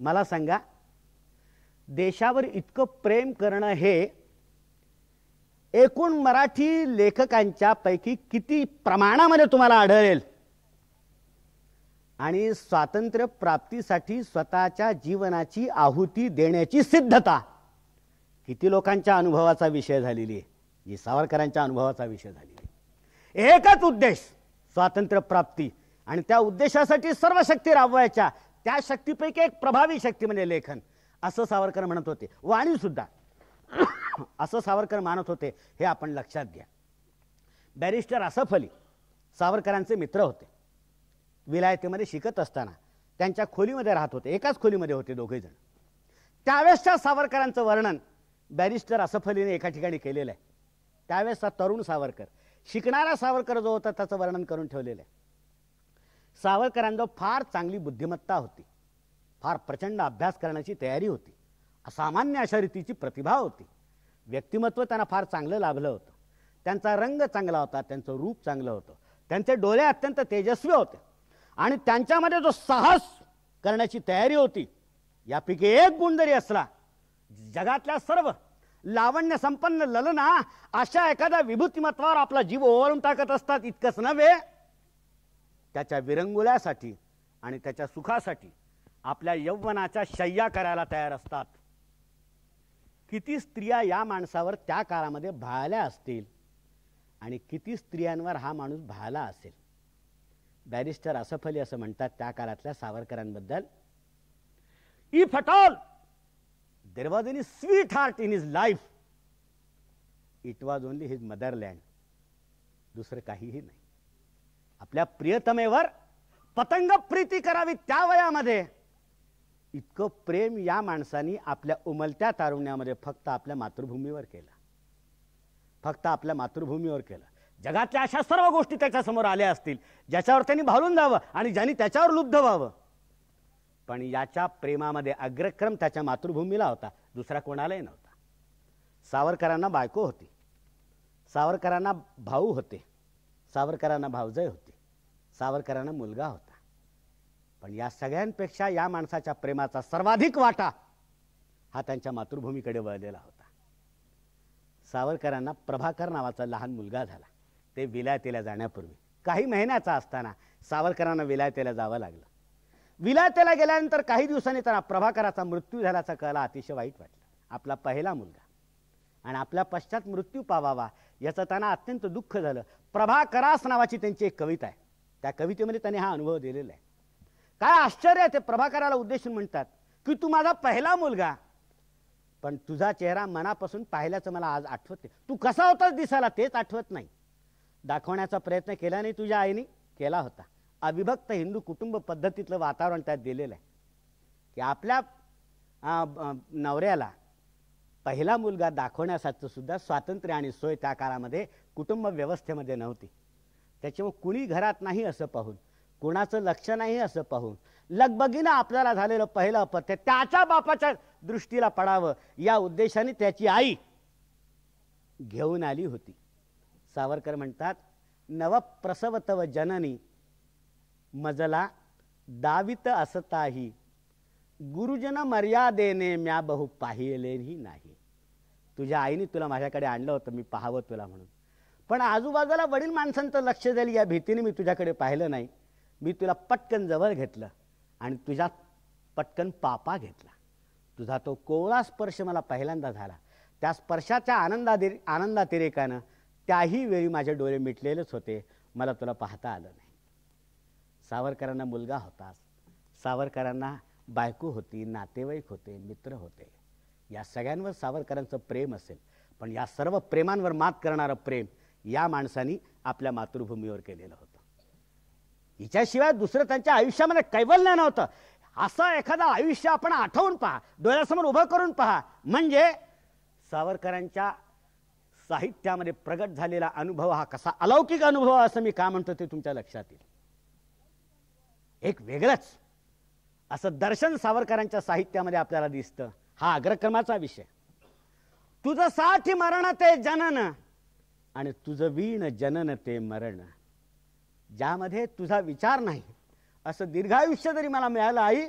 मला सांगा देशावर इतकं प्रेम करणं हे एकूण मराठी लेखकांच्या पैकी किती प्रमाणामध्ये तुम्हाला आढळेल आणि स्वातंत्र्य प्राप्तीसाठी स्वतःच्या जीवनाची आहुती देण्याची सिद्धता किती लोकांच्या अनुभवाचा विषय झालेली आहे जी सावरकरांच्या अनुभवाचा विषय झालेली एकच उद्देश स्वातंत्र्य प्राप्ती आणि त्या उद्देशासाठी सर्व शक्ती राबवायच्या त्या शक्तीपैकी एक प्रभावी शक्ती म्हणजे लेखन असं सावरकर म्हणत होते वाणी सुद्धा असं सावरकर मानत होते हे आपण लक्षात घ्या बॅरिस्टर असफ अली सावरकरांचे मित्र होते विलायतीमध्ये शिकत असताना त्यांच्या खोलीमध्ये राहत होते एकाच खोलीमध्ये होते दोघेजण त्यावेळेसच्या सावरकरांचं वर्णन बॅरिस्टर असफ अलीने एका ठिकाणी केलेलं आहे त्यावेळेसचा तरुण सावरकर शिकणारा सावरकर जो होता त्याचं वर्णन करून ठेवलेलं आहे सावरकरांजवळ फार चांगली बुद्धिमत्ता होती फार प्रचंड अभ्यास करण्याची तयारी होती असामान्य अशा रीतीची प्रतिभा होती व्यक्तिमत्व त्यांना फार चांगलं लाभलं होतं त्यांचा रंग चांगला होता त्यांचं रूप चांगलं होतं त्यांचे डोळे अत्यंत तेजस्वी होते आणि त्यांच्यामध्ये जो साहस करण्याची तयारी होती यापैकी एक गुण जरी असला जगातल्या सर्व लावण्य संपन्न ललना अशा एखाद्या विभूतिमत्वावर आपला जीव ओवाळून टाकत असतात इतकंच नव्हे त्याच्या विरंगुल्यासाठी आणि त्याच्या सुखासाठी आपल्या यौवनाच्या शय्या करायला तयार असतात किती स्त्रिया या माणसावर त्या काळामध्ये भाळल्या असतील आणि किती स्त्रियांवर हा माणूस भाला असेल बॅरिस्टर असफ अली असं म्हणतात त्या काळातल्या सावरकरांबद्दल if at all there was any sweetheart in his life it was only his motherland दुसरं काहीही नाही आपल्या प्रियतमेवर पतंग प्रीती करावी त्या वयामध्ये इतकं प्रेम या माणसानी आपल्या उमलत्या तारुण्यामध्ये फक्त आपल्या मातृभूमीवर केलं फक्त आपल्या मातृभूमीवर केलं जगातल्या अशा सर्व गोष्टी त्याच्यासमोर आल्या असतील ज्याच्यावर त्यांनी भालून जावं आणि ज्यांनी त्याच्यावर लुब्ध व्हावं पण याच्या प्रेमामध्ये अग्रक्रम त्याच्या मातृभूमीला होता दुसरा कोणालाही नव्हता सावरकरांना बायको होती सावरकरांना भाऊ होते सावरकरांना भावजय होते सावरकरांना मुलगा होता पण या सगळ्यांपेक्षा या माणसाच्या प्रेमाचा सर्वाधिक वाटा हा त्यांच्या मातृभूमीकडे वळलेला होता सावरकरांना प्रभाकर नावाचा लहान मुलगा झाला ते विलायतेला जाण्यापूर्वी काही महिन्याचा असताना सावरकरांना विलायतेला जावं लागलं विलायतेला गेल्यानंतर काही दिवसांनी त्यांना प्रभाकराचा मृत्यू झाल्याचा कळला अतिशय वाईट वाटला आपला पहिला मुलगा आणि आपल्या पश्चात मृत्यू पावावा याचं त्यांना अत्यंत दुःख झालं प्रभाकरास नावाची त्यांची एक कविता आहे त्या कवितेमध्ये त्याने हा अनुभव दिलेला आहे काय आश्चर्य ते प्रभाकराला उद्देशून म्हणतात की तू माझा पहिला मुलगा पण तुझा चेहरा मनापासून पाहिल्याचं मला आज आठवत नाही तू कसा होताच दिसायला तेच आठवत नाही दाखवण्याचा प्रयत्न केला नाही तुझ्या आईने केला होता अविभक्त हिंदू कुटुंब पद्धतीतलं वातावरण त्यात दिलेलं आहे की आपल्या नवऱ्याला पहिला मुलगा दाखवण्यासाठीसुद्धा स्वातंत्र्य आणि सोय त्या काळामध्ये कुटुंब व्यवस्थेमध्ये नव्हती त्याच्यामुळे कुणी घरात नाही असं पाहून कुणाचं लक्ष नाही असं पाहून लगबगीनं आपल्याला झालेलं पहिलं अपत्य त्याच्या बापाच्या दृष्टीला पडावं या उद्देशाने त्याची आई घेऊन आली होती सावरकर म्हणतात नवप्रसवतव जननी मजला दावित असताही गुरुजन मर्यादेने म्या बहु पाहिलेही नाही तुझ्या आईने तुला माझ्याकडे आणलं होतं मी पाहावं तुला म्हणून पण आजूबाजूला वडील माणसांचं लक्ष झालं या भीतीने मी तुझ्याकडे पाहिलं नाही मी तुला पटकन जवळ घेतलं आणि तुझ्या पटकन पापा घेतला तुझा तो कोवळा स्पर्श मला पहिल्यांदा झाला त्या स्पर्शाच्या आनंदादि आनंदातिरेकानं त्याही वेळी माझे डोळे मिटलेलेच होते मला तुला पाहता आलं नाही सावरकरांना मुलगा होतास सावरकरांना बायको होती नातेवाईक होते मित्र होते या सगळ्यांवर सावरकरांचं प्रेम असेल पण या सर्व प्रेमांवर मात करणारं प्रेम या माणसानी आपल्या मातृभूमीवर केलेलं होतं हिच्याशिवाय दुसरं त्यांच्या आयुष्यामध्ये कैवल्य नव्हतं असं एखादं आयुष्य आपण आठवून पहा डोळ्यासमोर उभं करून पहा म्हणजे सावरकरांच्या साहित्यामध्ये प्रगट झालेला अनुभव हा कसा अलौकिक अनुभव असं मी का म्हणतो ते तुमच्या लक्षात येईल एक वेगळंच असं दर्शन सावरकरांच्या साहित्यामध्ये आपल्याला दिसतं हा अग्रक्रमाचा विषय तुझं साठी मरण ते जनन आणि तुझं वीण जनन ते मरण ज्यामध्ये तुझा विचार नाही असं दीर्घायुष्य जरी मला मिळालं आई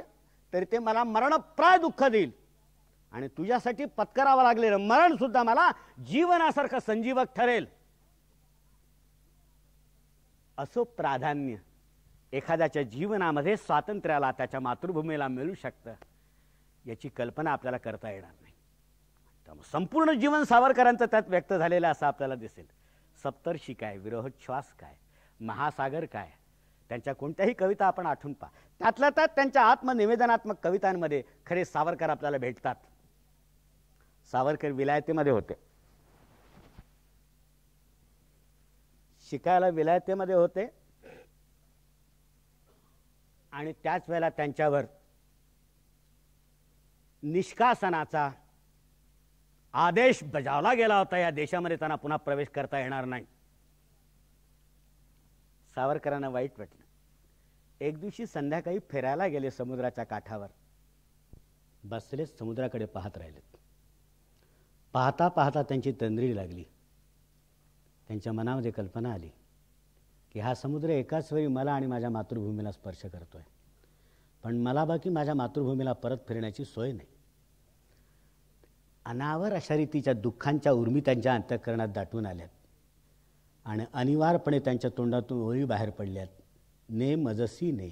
तरी ते मला मरणप्राय दुःख देईल आणि तुझ्यासाठी पत्करावं लागलेलं मरण सुद्धा मला जीवनासारखं संजीवक ठरेल असो प्राधान्य एखाद्याच्या जीवनामध्ये स्वातंत्र्याला त्याच्या मातृभूमीला मिळू शकतं याची कल्पना आपल्याला करता येणार त्यामुळे संपूर्ण जीवन सावरकरांचं त्यात व्यक्त झालेलं असं आपल्याला दिसेल सप्तर्षी काय विरहोच्छ्वास काय महासागर काय त्यांच्या कोणत्याही कविता आपण आठवून पा त्यातल्या त्यात त्यांच्या आत्मनिवेदनात्मक कवितांमध्ये खरे सावरकर आपल्याला भेटतात सावरकर विलायतेमध्ये होते शिकायला विलायतेमध्ये होते आणि त्याच वेळेला त्यांच्यावर निष्कासनाचा आदेश बजावला गेला होता या देशामध्ये त्यांना पुन्हा प्रवेश करता येणार नाही सावरकरांना वाईट वाटलं एक दिवशी संध्याकाळी फिरायला गेले समुद्राच्या काठावर बसलेच समुद्राकडे पाहत राहिलेत पाहता पाहता त्यांची तंद्री लागली त्यांच्या मनामध्ये कल्पना आली की हा समुद्र एकाच वेळी मला आणि माझ्या मातृभूमीला स्पर्श करतोय पण मला बाकी माझ्या मातृभूमीला परत फिरण्याची सोय नाही अनावर अशा रीतीच्या दुःखांच्या उर्मी त्यांच्या अंतःकरणात दाटून आल्यात आणि अनिवार्यपणे त्यांच्या तोंडातून ओळी बाहेर पडल्यात ने ने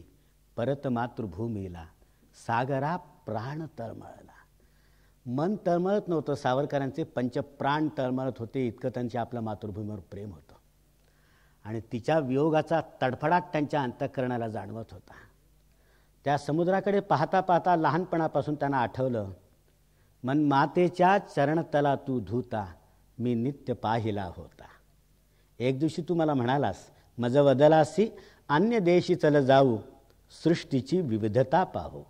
परत मातृभूमीला सागरा प्राण तळमळला मन तळमळत नव्हतं सावरकरांचे पंचप्राण तळमळत होते इतकं त्यांचे आपल्या मातृभूमीवर प्रेम होतं आणि तिच्या वियोगाचा तडफडाट त्यांच्या अंतःकरणाला जाणवत होता त्या समुद्राकडे पाहता पाहता लहानपणापासून त्यांना आठवलं मन मातेच्या चरणतला तू धुता मी नित्य पाहिला होता एक दिवशी तू मला म्हणालास मज वदलासी अन्य देशी चल जाऊ सृष्टीची विविधता पाहू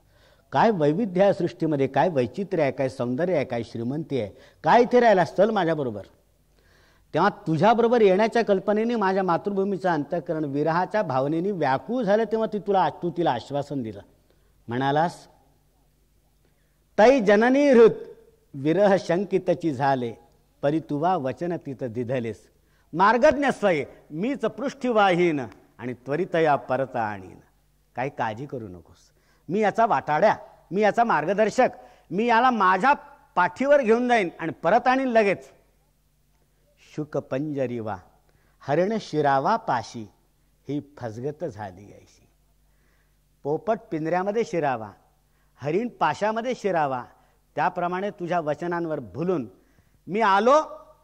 काय वैविध्य आहे सृष्टीमध्ये काय वैचित्र्य आहे काय सौंदर्य आहे काय श्रीमंती आहे काय इथे राहिला चल माझ्याबरोबर तेव्हा तुझ्याबरोबर येण्याच्या कल्पनेने माझ्या मातृभूमीचं अंतःकरण विरहाच्या भावनेने व्याकुळ झालं तेव्हा ती तुला तू तिला आश्वासन दिलं म्हणालास तई जननी हृत विरह शंकितची झाले परी तुवा वचन तिथं दिधलेस स्वय मीच पृष्ठीवाहीन आणि या परत आणीन काही काळजी करू नकोस मी याचा वाटाड्या मी याचा मार्गदर्शक मी याला माझ्या पाठीवर घेऊन जाईन आणि परत आणीन लगेच शुक पंजरी वा हरण शिरावा पाशी ही फसगत झाली यायची पोपट पिंजऱ्यामध्ये शिरावा हरिण पाशामध्ये शिरावा त्याप्रमाणे तुझ्या वचनांवर भुलून मी आलो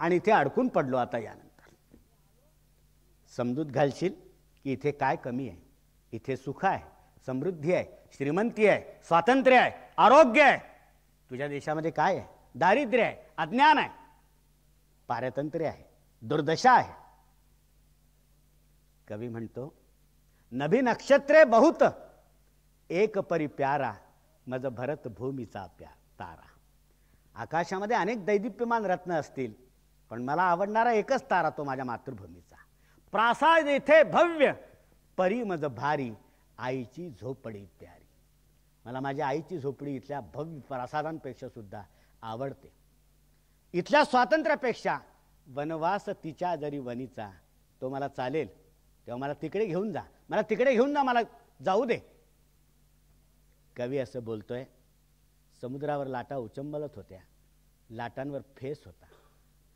आणि इथे अडकून पडलो आता यानंतर समजूत घालशील की इथे काय कमी आहे इथे सुख आहे समृद्धी आहे श्रीमंती आहे स्वातंत्र्य आहे आरोग्य आहे तुझ्या देशामध्ये काय आहे दारिद्र्य आहे अज्ञान आहे पारतंत्र्य आहे दुर्दशा आहे कवी म्हणतो नभी नक्षत्रे बहुत एक परिप्यारा प्यारा माझं भरत भूमीचा प्या तारा आकाशामध्ये अनेक दैदिप्यमान रत्न असतील पण मला आवडणारा एकच तारा तो माझ्या मातृभूमीचा प्रासाद येथे भव्य परी मज भारी आईची झोपडी प्यारी मला माझ्या आईची झोपडी इथल्या भव्य प्रासादांपेक्षा सुद्धा आवडते इथल्या स्वातंत्र्यापेक्षा वनवास तिच्या जरी वनीचा तो मला चालेल तेव्हा मला तिकडे घेऊन जा मला तिकडे घेऊन जा मला जाऊ दे कवी असं बोलतोय समुद्रावर लाटा उचंबलत होत्या लाटांवर फेस होता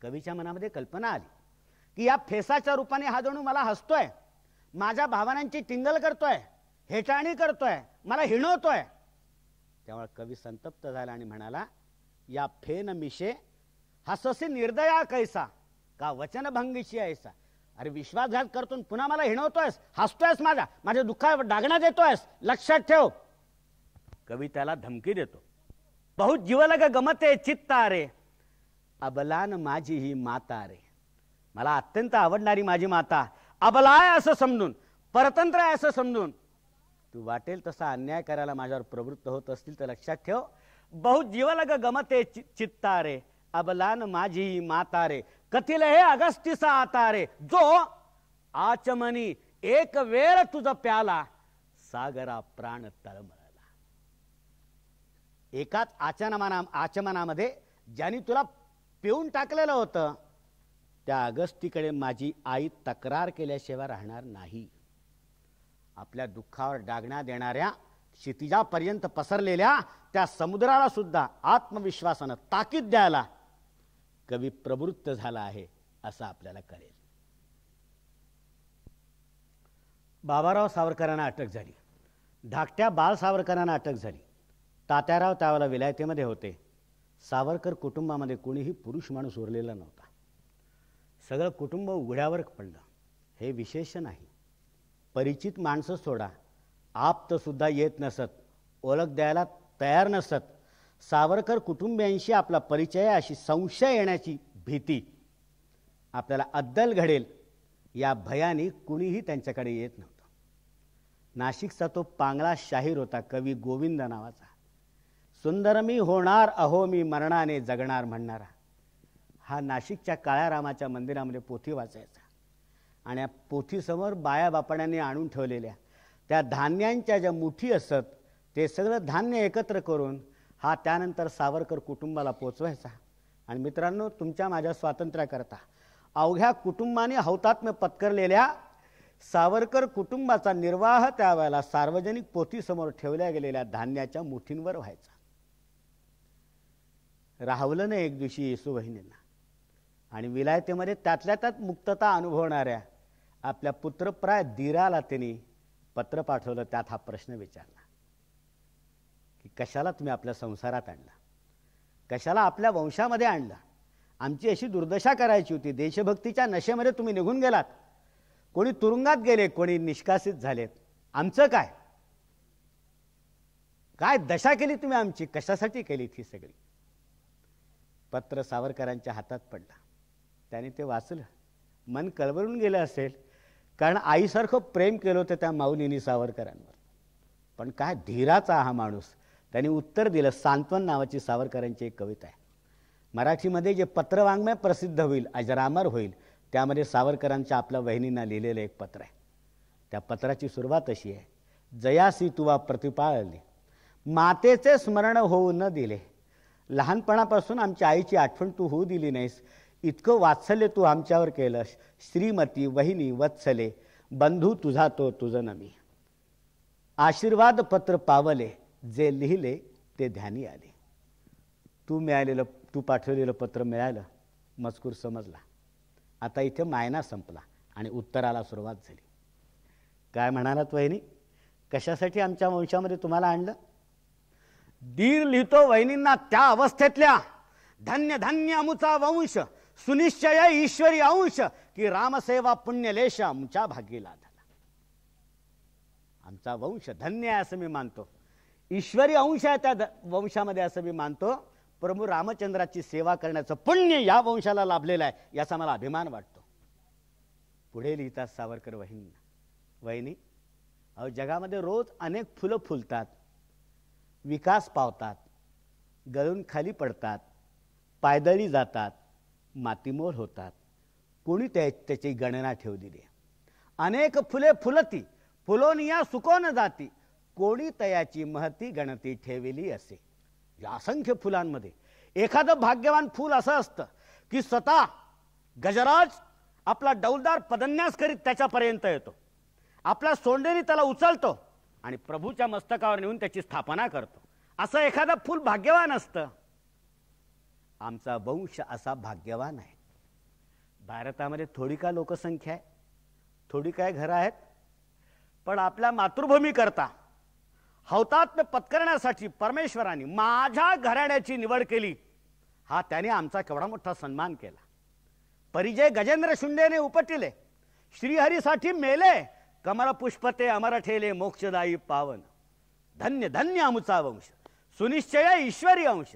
कवीच्या मनामध्ये कल्पना आली की या फेसाच्या रूपाने हा जणू मला हसतोय माझ्या भावनांची टिंगल करतोय हेटाळणी करतोय मला हिणवतोय त्यामुळे कवी संतप्त झाला आणि म्हणाला या फेन मिशे हससी निर्दया कैसा का वचनभंगीशी ऐसा अरे विश्वासघात करतो पुन्हा मला हिणवतोयस हसतोयस माझा माझ्या दुःखावर डागणा देतोयस लक्षात ठेव कवी धमकी देतो बहुत जीवलग गमते चित्ता रे अबलान माझी ही माता रे मला अत्यंत आवडणारी माझी माता अबलाय असं समजून परतंत्र आहे असं समजून तू वाटेल तसा अन्याय करायला माझ्यावर प्रवृत्त होत असतील तर लक्षात ठेव बहुत जीवलग गमते चित्ता रे अबलान माझी ही माता रे कथिल हे अगस्तीचा आता रे जो आचमनी एक वेळ तुझा प्याला सागरा प्राण तळमळ एकाच आचनमाना आचमनामध्ये ज्याने तुला पिऊन टाकलेलं होतं त्या अगस्तीकडे माझी आई तक्रार केल्याशिवाय राहणार नाही आपल्या दुःखावर डागण्या देणाऱ्या क्षितिजापर्यंत पसरलेल्या त्या समुद्राला सुद्धा आत्मविश्वासानं ताकीद द्यायला कवी प्रवृत्त झाला आहे असं आपल्याला कळेल बाबाराव सावरकरांना अटक झाली धाकट्या बाळ सावरकरांना अटक झाली तात्याराव त्यावेळेला विलायतेमध्ये होते सावरकर कुटुंबामध्ये कोणीही पुरुष माणूस उरलेला नव्हता सगळं कुटुंब उघड्यावर पडलं हे विशेष नाही परिचित माणसं सोडा सुद्धा येत नसत ओळख द्यायला तयार नसत सावरकर कुटुंबियांशी आपला परिचय अशी संशय येण्याची भीती आपल्याला अद्दल घडेल या भयाने कुणीही त्यांच्याकडे येत नव्हतं नाशिकचा तो पांगळा शाहीर होता कवी गोविंद नावाचा सुंदर मी होणार अहो मी मरणाने जगणार म्हणणारा हा नाशिकच्या काळ्या मंदिरामध्ये पोथी वाचायचा आणि या पोथीसमोर बाया बापण्यांनी आणून ठेवलेल्या त्या धान्यांच्या ज्या मुठी असत ते सगळं धान्य एकत्र करून हा त्यानंतर सावरकर कुटुंबाला पोचवायचा आणि मित्रांनो तुमच्या माझ्या स्वातंत्र्याकरता अवघ्या कुटुंबाने हौतात्म्य पत्करलेल्या सावरकर कुटुंबाचा निर्वाह त्यावेळेला सार्वजनिक पोथीसमोर ठेवल्या गेलेल्या धान्याच्या मुठींवर व्हायचा राहवलं नाही एक दिवशी येसू बहिणींना आणि विलायतेमध्ये त्यातल्या त्यात मुक्तता अनुभवणाऱ्या आपल्या पुत्रप्राय दिराला त्यांनी पत्र पाठवलं त्यात हा प्रश्न विचारला की कशाला तुम्ही आपल्या संसारात आणला कशाला आपल्या वंशामध्ये आणला आमची अशी दुर्दशा करायची होती देशभक्तीच्या नशेमध्ये तुम्ही निघून गेलात कोणी तुरुंगात गेले कोणी निष्कासित झालेत आमचं काय काय दशा केली तुम्ही आमची कशासाठी केली ती सगळी पत्र सावरकरांच्या हातात पडला त्याने ते वाचलं मन कळवळून गेलं असेल कारण आईसारखं प्रेम केलं होतं त्या माऊलीनी सावरकरांवर पण काय धीराचा हा माणूस त्याने उत्तर दिलं सांत्वन नावाची सावरकरांची एक कविता आहे मराठीमध्ये जे पत्रवाङ्मय प्रसिद्ध होईल अजरामर होईल त्यामध्ये सावरकरांच्या आपल्या वहिनींना लिहिलेलं एक पत्र आहे त्या पत्राची सुरुवात अशी आहे जयासी तुवा प्रतिपाळली मातेचे स्मरण होऊ न दिले लहानपणापासून आमच्या आईची आठवण तू होऊ दिली नाहीस इतकं वात्सल्य तू आमच्यावर केलंस श्रीमती वहिनी वत्सले बंधू तुझा तो तुझं नमी आशीर्वाद पत्र पावले जे लिहिले ते ध्यानी आले तू मिळालेलं तू पाठवलेलं पत्र मिळालं मजकूर समजला आता इथे मायना संपला आणि उत्तराला सुरुवात झाली काय म्हणालात वहिनी कशासाठी आमच्या वंशामध्ये तुम्हाला आणलं दीर लिहितो वहिनींना त्या अवस्थेतल्या धन्य धन्य अमुचा वंश सुनिश्चय ईश्वरी अंश की रामसेवा पुण्यलेश आमच्या भागीला झाला आमचा वंश धन्य आहे असं मी मानतो ईश्वरी अंश आहे त्या वंशामध्ये असं मी मानतो प्रभू रामचंद्राची सेवा करण्याचं पुण्य या वंशाला लाभलेलं आहे याचा मला अभिमान वाटतो पुढे लिहितात सावरकर वहिनी वहिनी अ जगामध्ये रोज अनेक फुलं फुलतात विकास पावतात गळून खाली पडतात पायदळी जातात मातीमोल होतात कोणी त्या त्याची गणना ठेवलेली आहे अनेक फुले फुलती फुलोनिया सुकोन जाती कोणी तयाची महती गणती ठेवली असे या असंख्य फुलांमध्ये एखादं भाग्यवान फूल असं असतं की स्वतः गजराज आपला डौलदार पदन्यास करीत त्याच्यापर्यंत येतो आपला सोंडेरी त्याला उचलतो आणि प्रभूच्या मस्तकावर नेऊन त्याची स्थापना करतो असं एखादं फुल भाग्यवान असतं आमचा वंश असा भाग्यवान आहे भारतामध्ये थोडी का लोकसंख्या आहे थोडी काय घरं आहेत पण आपल्या मातृभूमी करता हौतात्म्य पत्करण्यासाठी परमेश्वरांनी माझ्या घराण्याची निवड केली हा त्याने आमचा केवढा मोठा सन्मान केला परिजय गजेंद्र शिंदेने उपटिले श्रीहरीसाठी मेले कमल पुष्पते अमर ठेले मोक्षदायी पावन धन्य धन्य अमुचा वंश सुनिश्चय ईश्वरी अंश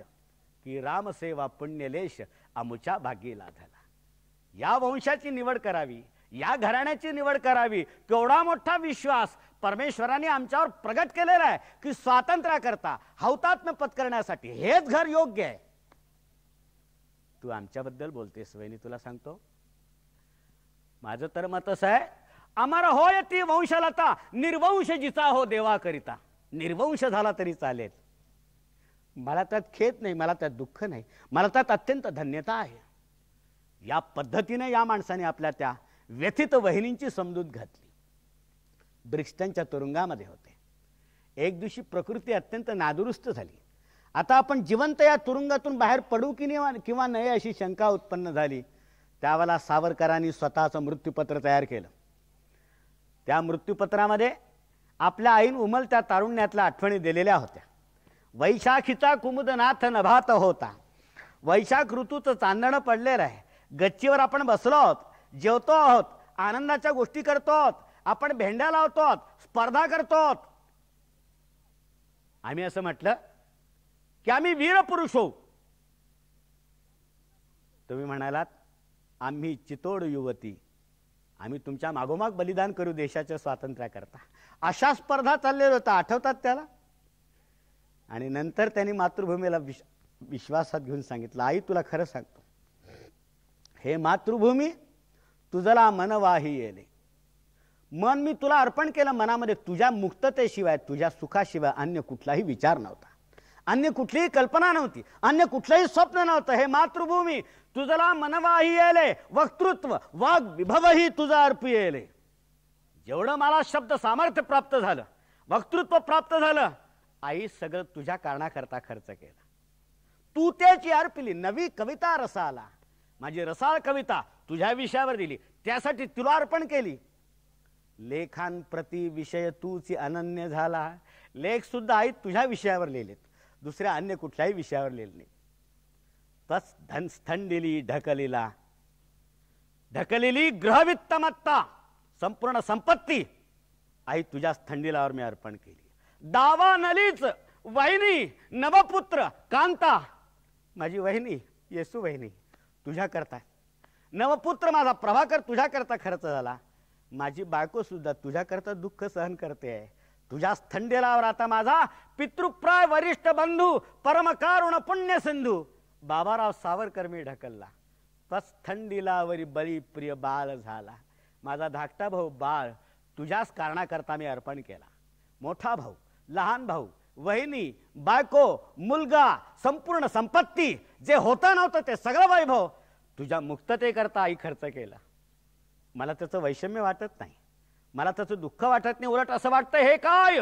की रामसेवा पुण्यलेश आमुच्या भाग्य लाधला या वंशाची निवड करावी या घराण्याची निवड करावी केवढा मोठा विश्वास परमेश्वराने आमच्यावर प्रगट केलेला आहे की स्वातंत्र्याकरता हौतात्म्य पत्करण्यासाठी हेच घर योग्य आहे तू आमच्याबद्दल बोलतेस वहिनी तुला सांगतो माझं तर मत असं आहे आम्हाला होय ती वंशलता निर्वंश जिचा हो देवाकरिता निर्वंश झाला तरी चालेल मला त्यात खेद नाही मला त्यात दुःख नाही मला त्यात अत्यंत धन्यता आहे या पद्धतीने या माणसाने आपल्या त्या व्यथित वहिनींची समजूत घातली ब्रिक्स्टनच्या तुरुंगामध्ये होते एक दिवशी प्रकृती अत्यंत नादुरुस्त झाली आता आपण जिवंत या तुरुंगातून बाहेर पडू की नाही किंवा नये अशी शंका उत्पन्न झाली त्यावेळेला सावरकरांनी स्वतःचं मृत्यूपत्र तयार केलं त्या मृत्यूपत्रामध्ये आपल्या आईन उमल त्या तारुण्यातल्या आठवणी दिलेल्या होत्या वैशाखीचा कुमुदनाथ नभात होता वैशाख ऋतूचं चांदणं पडलेलं आहे गच्चीवर आपण बसलो आहोत जेवतो आहोत आनंदाच्या गोष्टी करतो आहोत आपण भेंड्या लावतो आहोत स्पर्धा करतो आहोत आम्ही असं म्हटलं की आम्ही पुरुष हो तुम्ही म्हणालात आम्ही चितोड युवती आम्ही तुमच्या मागोमाग बलिदान करू देशाच्या स्वातंत्र्याकरता अशा स्पर्धा चाललेल्या होत्या आठवतात त्याला आणि नंतर त्यांनी मातृभूमीला विश विश्वासात घेऊन सांगितलं आई तुला खरं सांगतो हे मातृभूमी तुझला मनवाही येले मन मी तुला अर्पण केलं मनामध्ये तुझ्या मुक्ततेशिवाय तुझ्या सुखाशिवाय अन्य कुठलाही विचार नव्हता अन्य कुठलीही कल्पना नव्हती अन्य कुठलंही स्वप्न नव्हतं हे मातृभूमी तुझला मनवाही येले वक्तृत्व वाग विभवही तुझा अर्पी येले जेवढं मला शब्द सामर्थ्य प्राप्त झालं वक्तृत्व प्राप्त झालं आई सगळं तुझ्या कारणाकरता खर्च केला तू त्याची अर्पिली नवी कविता रसाला माझी रसाळ कविता तुझ्या विषयावर दिली त्यासाठी तुला अर्पण केली लेखांप्रती विषय तूच अनन्य झाला लेख सुद्धा आई तुझ्या विषयावर लिहिलेत दुसऱ्या अन्य कुठल्याही विषयावर लिहिले नाही तस धन स्थंडिली ढकलेली ग्रहवित्तमत्ता संपूर्ण संपत्ती आई तुझ्या स्थंडिलावर मी अर्पण केली दावा नलीच वहिनी नवपुत्र कांता माझी वहिनी येसू वहिनी तुझ्याकरता नवपुत्र माझा प्रभाकर तुझ्याकरता खर्च झाला माझी बायको सुद्धा तुझ्याकरता दुःख सहन करते आहे तुझ्या स्थंडेलावर आता माझा पितृप्राय वरिष्ठ बंधू परमकारुण पुण्य सिंधू बाबाराव सावरकर मी ढकलला स्थंडिलावरी बरी प्रिय बाळ झाला माझा धाकटा भाऊ बाळ तुझ्याच कारणाकरता मी अर्पण केला मोठा भाऊ लहान भाऊ वहिनी बायको मुलगा संपूर्ण संपत्ती जे होता नव्हतं ते सगळं वैभव तुझ्या मुक्ततेकरता आई खर्च केला मला त्याचं वैषम्य वाटत नाही मला त्याचं दुःख वाटत नाही उलट असं वाटतं हे काय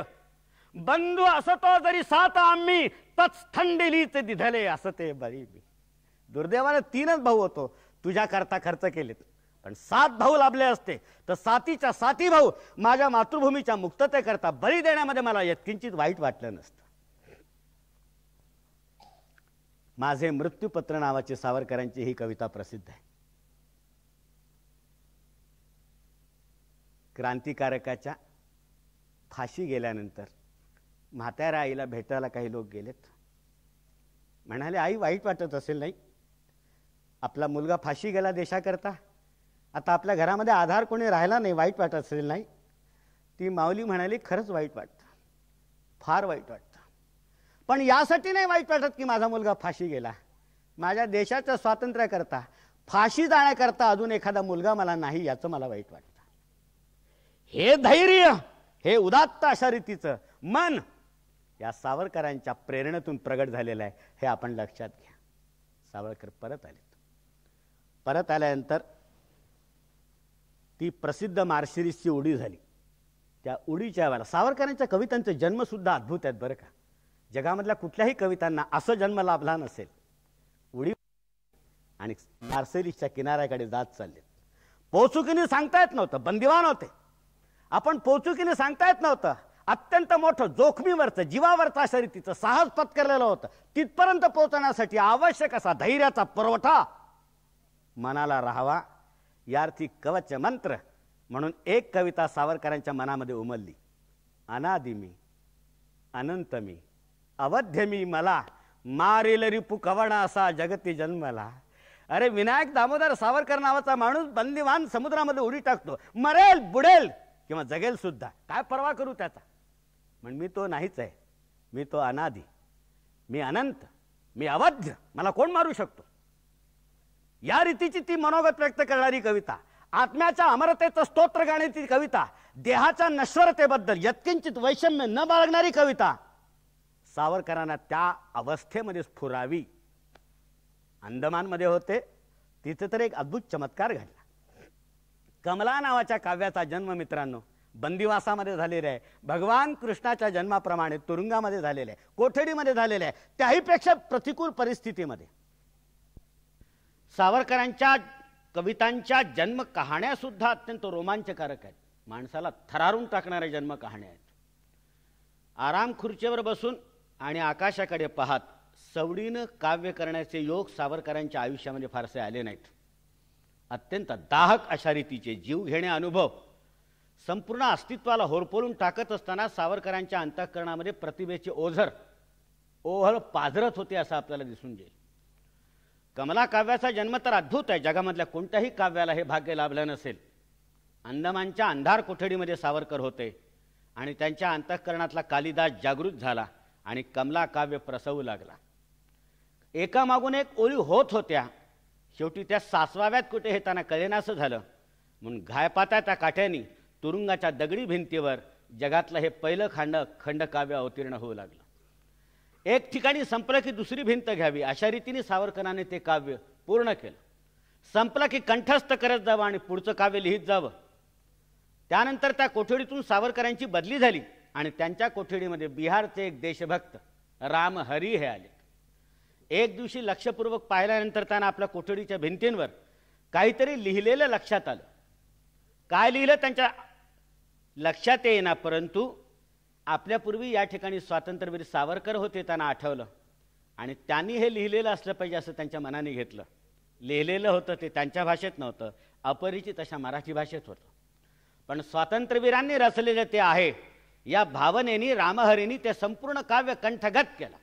बंधू असतो जरी सात आम्ही तच थंडेलीच दिधले असं ते बरी मी तीनच भाऊ होतो तुझ्याकरता खर्च केलेत पण सात भाऊ लाभले असते तर सातीच्या साती भाऊ माझ्या मातृभूमीच्या मुक्ततेकरता बळी देण्यामध्ये मला यत्किंचित वाईट वाटलं नसतं माझे मृत्यूपत्र नावाची सावरकरांची ही कविता प्रसिद्ध आहे क्रांतिकारकाच्या फाशी गेल्यानंतर म्हाताऱ्या आईला भेटायला काही लोक गेलेत म्हणाले आई वाईट वाटत असेल नाही आपला मुलगा फाशी गेला देशाकरता आता आपल्या घरामध्ये आधार कोणी राहिला नाही वाईट वाटत असेल नाही ती माऊली म्हणाली खरंच वाईट वाटतं फार वाईट वाटतं पण यासाठी नाही वाईट वाटत की माझा मुलगा फाशी गेला माझ्या देशाच्या स्वातंत्र्याकरता फाशी जाण्याकरता अजून एखादा मुलगा मला नाही याचं मला वाईट वाटतं हे धैर्य हे उदात्त अशा रीतीचं मन या सावरकरांच्या प्रेरणेतून प्रगट झालेलं आहे हे आपण लक्षात घ्या सावरकर परत आले परत आल्यानंतर ती प्रसिद्ध मार्शिरीसची उडी झाली त्या उडीच्या वेळेला सावरकरांच्या कवितांचे जन्मसुद्धा अद्भुत आहेत बरं का जगामधल्या कुठल्याही कवितांना असं जन्म लाभला नसेल उडी आणि मार्सेलिसच्या किनाऱ्याकडे जात चालले पोचुकीने सांगता येत नव्हतं बंदिवान होते आपण पोचू की नाही सांगता येत नव्हतं अत्यंत मोठं जोखमीवरचं जीवावरचा तिचं साहस पत्करलेलं होतं तिथपर्यंत पोहोचण्यासाठी आवश्यक असा धैर्याचा पुरवठा मनाला राहावा यार्थी कवच मंत्र म्हणून एक कविता सावरकरांच्या मनामध्ये उमलली अनादिमी अनंतमी अवध्यमी मला मारेल रिपू कवणा असा जगती जन्मला अरे विनायक दामोदर सावरकर नावाचा माणूस बंदिवान समुद्रामध्ये उडी टाकतो मरेल बुडेल किंवा जगेल सुद्धा काय परवा करू त्याचा म्हण मी तो नाहीच आहे मी तो अनादी मी अनंत मी अवध्य मला कोण मारू शकतो या रीतीची ती मनोगत व्यक्त करणारी कविता आत्म्याच्या अमरतेचं स्तोत्र ती कविता देहाच्या नश्वरतेबद्दल यत्किंचित वैषम्य न बाळगणारी कविता सावरकरांना त्या अवस्थेमध्ये स्फुरावी अंदमानमध्ये होते तिथे तर एक अद्भुत चमत्कार घाल कमला नावाच्या काव्याचा जन्म मित्रांनो बंदिवासामध्ये झालेला आहे भगवान कृष्णाच्या जन्माप्रमाणे तुरुंगामध्ये झालेला आहे कोठडीमध्ये झालेला आहे त्याहीपेक्षा प्रतिकूल परिस्थितीमध्ये सावरकरांच्या कवितांच्या जन्म कहाण्या सुद्धा अत्यंत रोमांचकारक आहेत माणसाला थरारून टाकणाऱ्या जन्म कहाण्या आहेत आराम खुर्चीवर बसून आणि आकाशाकडे पाहत सवडीनं काव्य करण्याचे योग सावरकरांच्या आयुष्यामध्ये फारसे आले नाहीत अत्यंत दाहक अशा रीतीचे जीव घेणे अनुभव संपूर्ण अस्तित्वाला होरपोलून टाकत असताना सावरकरांच्या अंतःकरणामध्ये प्रतिभेचे ओझर ओहळ पाझरत होते असं आपल्याला दिसून जाईल कमला काव्याचा जन्म तर अद्भुत आहे जगामधल्या कोणत्याही काव्याला हे भाग्य लाभलं नसेल अंदमानच्या अंधार कोठडीमध्ये सावरकर होते आणि त्यांच्या अंतःकरणातला कालिदास जागृत झाला आणि कमला काव्य प्रसवू लागला एकामागून एक ओळी होत होत्या शेवटी त्या सासवाव्यात कुठे हे त्यांना असं झालं म्हणून घायपात्या त्या काठ्यानी तुरुंगाच्या दगडी भिंतीवर जगातलं हे पहिलं खांड खंडकाव्य अवतीर्ण होऊ लागलं एक ठिकाणी संपलं की दुसरी भिंत घ्यावी अशा रीतीने सावरकरांनी ते काव्य पूर्ण केलं संपलं की कंठस्थ करत जावं आणि पुढचं काव्य लिहित जावं त्यानंतर त्या कोठडीतून सावरकरांची बदली झाली आणि त्यांच्या कोठडीमध्ये बिहारचे एक देशभक्त राम हरी हे आले एक दिवशी लक्षपूर्वक पाहिल्यानंतर त्यांना आपल्या कोठडीच्या भिंतींवर काहीतरी लिहिलेलं लक्षात आलं काय लिहिलं त्यांच्या लक्षात येईना परंतु आपल्यापूर्वी या ठिकाणी स्वातंत्र्यवीर सावरकर होते त्यांना आठवलं आणि त्यांनी हे लिहिलेलं असलं पाहिजे असं त्यांच्या मनाने घेतलं लिहिलेलं होतं ते त्यांच्या भाषेत नव्हतं अपरिचित अशा मराठी भाषेत होतं पण स्वातंत्र्यवीरांनी रचलेलं ते आहे या भावनेनी रामहरीनी ते संपूर्ण काव्य कंठगत केलं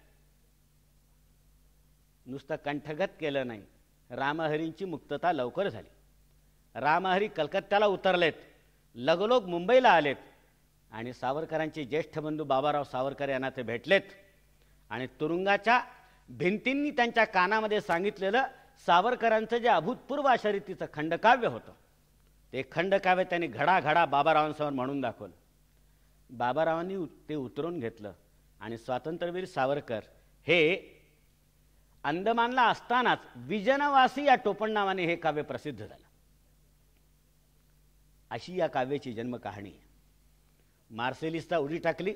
नुसतं कंठगत केलं नाही रामहरींची मुक्तता लवकर झाली रामहरी कलकत्त्याला उतरलेत लगलोग मुंबईला आलेत आणि सावरकरांचे ज्येष्ठ बंधू बाबाराव सावरकर यांना ते भेटलेत आणि तुरुंगाच्या भिंतींनी त्यांच्या कानामध्ये सांगितलेलं सावरकरांचं जे अभूतपूर्व रीतीचं खंडकाव्य होतं ते खंडकाव्य त्यांनी घडाघडा बाबारावांसमोर म्हणून दाखवलं बाबारावांनी ते उतरून घेतलं आणि स्वातंत्र्यवीर सावरकर हे अंदमानला असतानाच विजनवासी या टोपण नावाने हे काव्य प्रसिद्ध झालं अशी या काव्याची जन्मकहाणी मार्सेलिसचा उडी टाकली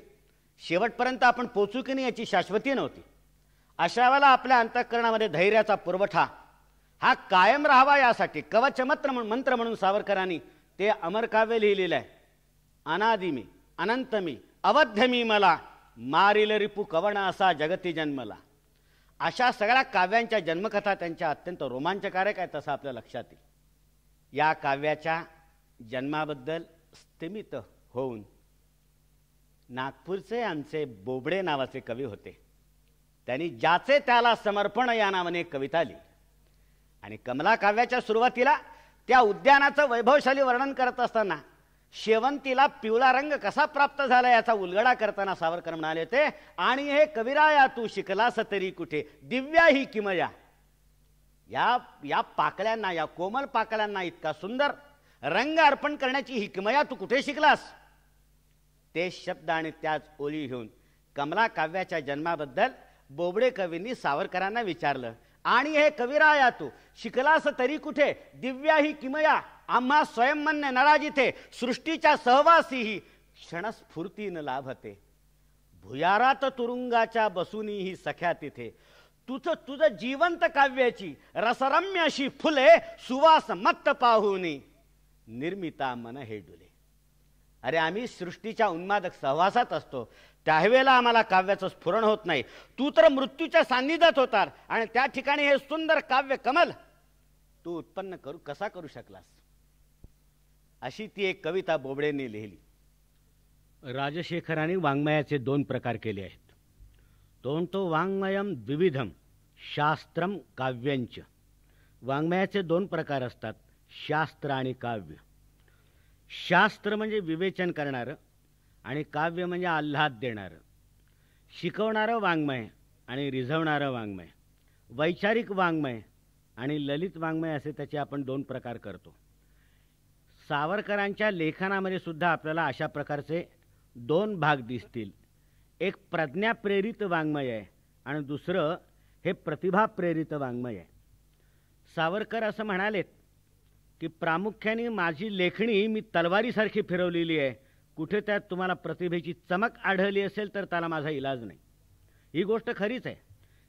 शेवटपर्यंत आपण पोचू की नाही याची शाश्वती नव्हती अशा वेळेला आपल्या अंतःकरणामध्ये धैर्याचा पुरवठा हा कायम राहावा यासाठी कवचमत्र मंत्र म्हणून सावरकरांनी ते काव्य लिहिलेलं आहे अनादिमी अनंतमी अवध्यमी मला मारिल रिपू कवण असा जगती जन्मला अशा सगळ्या काव्यांच्या जन्मकथा त्यांच्या अत्यंत रोमांचकारक आहेत असं आपल्या लक्षात येईल या काव्याच्या जन्माबद्दल स्थिमित होऊन नागपूरचे आमचे बोबडे नावाचे कवी होते त्यांनी ज्याचे त्याला समर्पण या नावाने कविता आली आणि कमला काव्याच्या सुरुवातीला त्या उद्यानाचं वैभवशाली वर्णन करत असताना शेवंतीला पिवळा रंग कसा प्राप्त झाला याचा उलगडा करताना सावरकर म्हणाले होते आणि हे कविराया तू शिकलास तरी कुठे दिव्या ही किमया या या पाकळ्यांना या कोमल पाकळ्यांना इतका सुंदर रंग अर्पण करण्याची ही किमया तू कुठे शिकलास ते शब्द आणि त्याच ओली घेऊन कमला काव्याच्या जन्माबद्दल बोबडे कवींनी सावरकरांना विचारलं आणि हे कविराया तू शिकलास तरी कुठे दिव्या ही किमया आम्हा स्वयंमन्य नराजिथे सृष्टीच्या सहवासीही क्षणस्फूर्तीनं लाभते भुयारात तुरुंगाच्या ही सख्या तिथे तुझ तुझ जिवंत काव्याची रसरम्य अशी फुले सुवास मत्त पाहुनी निर्मिता मन हे डुले अरे आम्ही सृष्टीच्या उन्मादक सहवासात असतो त्यावेळेला आम्हाला काव्याचं स्फुरण होत नाही तू तर मृत्यूच्या सान्निध्यात होतार आणि त्या ठिकाणी हे सुंदर काव्य कमल तू उत्पन्न करू कसा करू शकलास अशी ती एक कविता बोबडेंनी लिहिली राजशेखराने वाङ्मयाचे दोन प्रकार केले आहेत दोन तो वाङ्मयम द्विविधम शास्त्रम काव्यंच वाङ्मयाचे दोन प्रकार असतात शास्त्र आणि काव्य शास्त्र म्हणजे विवेचन करणारं आणि काव्य म्हणजे आल्हाद देणारं शिकवणारं वाङ्मय आणि रिझवणारं वाङ्मय वैचारिक वाङ्मय आणि ललित वाङ्मय असे त्याचे आपण दोन प्रकार करतो सावरकरांच्या लेखनामध्ये सुद्धा आपल्याला अशा प्रकारचे दोन भाग दिसतील एक प्रज्ञाप्रेरित वाङ्मय आहे आणि दुसरं हे प्रतिभाप्रेरित वाङ्मय आहे सावरकर असं म्हणालेत की प्रामुख्याने माझी लेखणी मी तलवारीसारखी फिरवलेली आहे कुठे त्यात तुम्हाला प्रतिभेची चमक आढळली असेल तर त्याला माझा इलाज नाही ही गोष्ट खरीच आहे